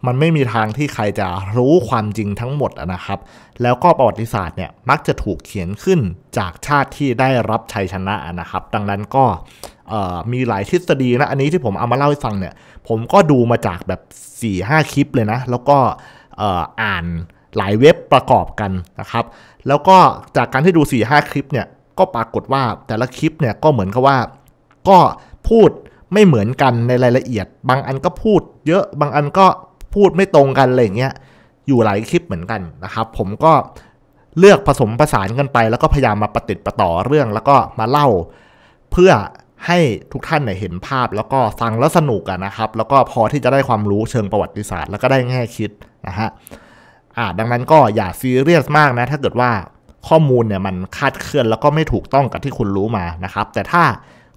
มันไม่มีทางที่ใครจะรู้ความจริงทั้งหมดนะครับ แล้วก็ประวัติศาสตร์เนี่ยมักจะถูกเขียนขึ้นจากชาติที่ได้รับชัยชนะนะครับ ดังนั้นก็มีหลายทฤษฎีนะ อันนี้ที่ผมเอามาเล่าให้ฟังเนี่ยผมก็ดูมาจากแบบ4-5 คลิปเลยนะ แล้วก็อ่านหลายเว็บประกอบกันนะครับ แล้วก็จากการที่ดู 4-5 คลิปเนี่ยก็ปรากฏว่าแต่ละคลิปเนี่ยก็เหมือนกับว่าก็พูดไม่เหมือนกันในรายละเอียด บางอันก็พูดเยอะบางอันก็พูดไม่ตรงกันอะไรเงี้ยอยู่หลายคลิปเหมือนกันนะครับ ผมก็เลือกผสมผสานกันไป แล้วก็พยายามมาประติดประต่อเรื่อง แล้วก็มาเล่าเพื่อให้ทุกท่านเนี่ยเห็นภาพ แล้วก็ฟังแล้วสนุกนะครับ แล้วก็พอที่จะได้ความรู้เชิงประวัติศาสตร์แล้วก็ได้แง่คิดนะฮะะดังนั้นก็อย่าซีเรียสมากนะ ถ้าเกิดว่าข้อมูลเนี่ยมันคาดเคลื่อนแล้วก็ไม่ถูกต้องกับที่คุณรู้มานะครับ แต่ถ้า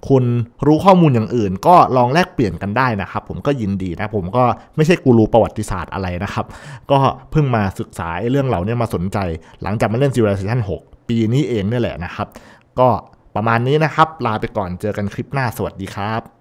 คุณรู้ข้อมูลอย่างอื่นก็ลองแลกเปลี่ยนกันได้นะครับ ผมก็ยินดีนะ ผมก็ไม่ใช่กูรูประวัติศาสตร์อะไรนะครับ ก็เพิ่งมาศึกษาเรื่องเหล่านี้มาสนใจหลังจากมาเล่น Civilization 6ปีนี้เองเนี่ยแหละนะครับ ก็ประมาณนี้นะครับ ลาไปก่อนเจอกันคลิปหน้าสวัสดีครับ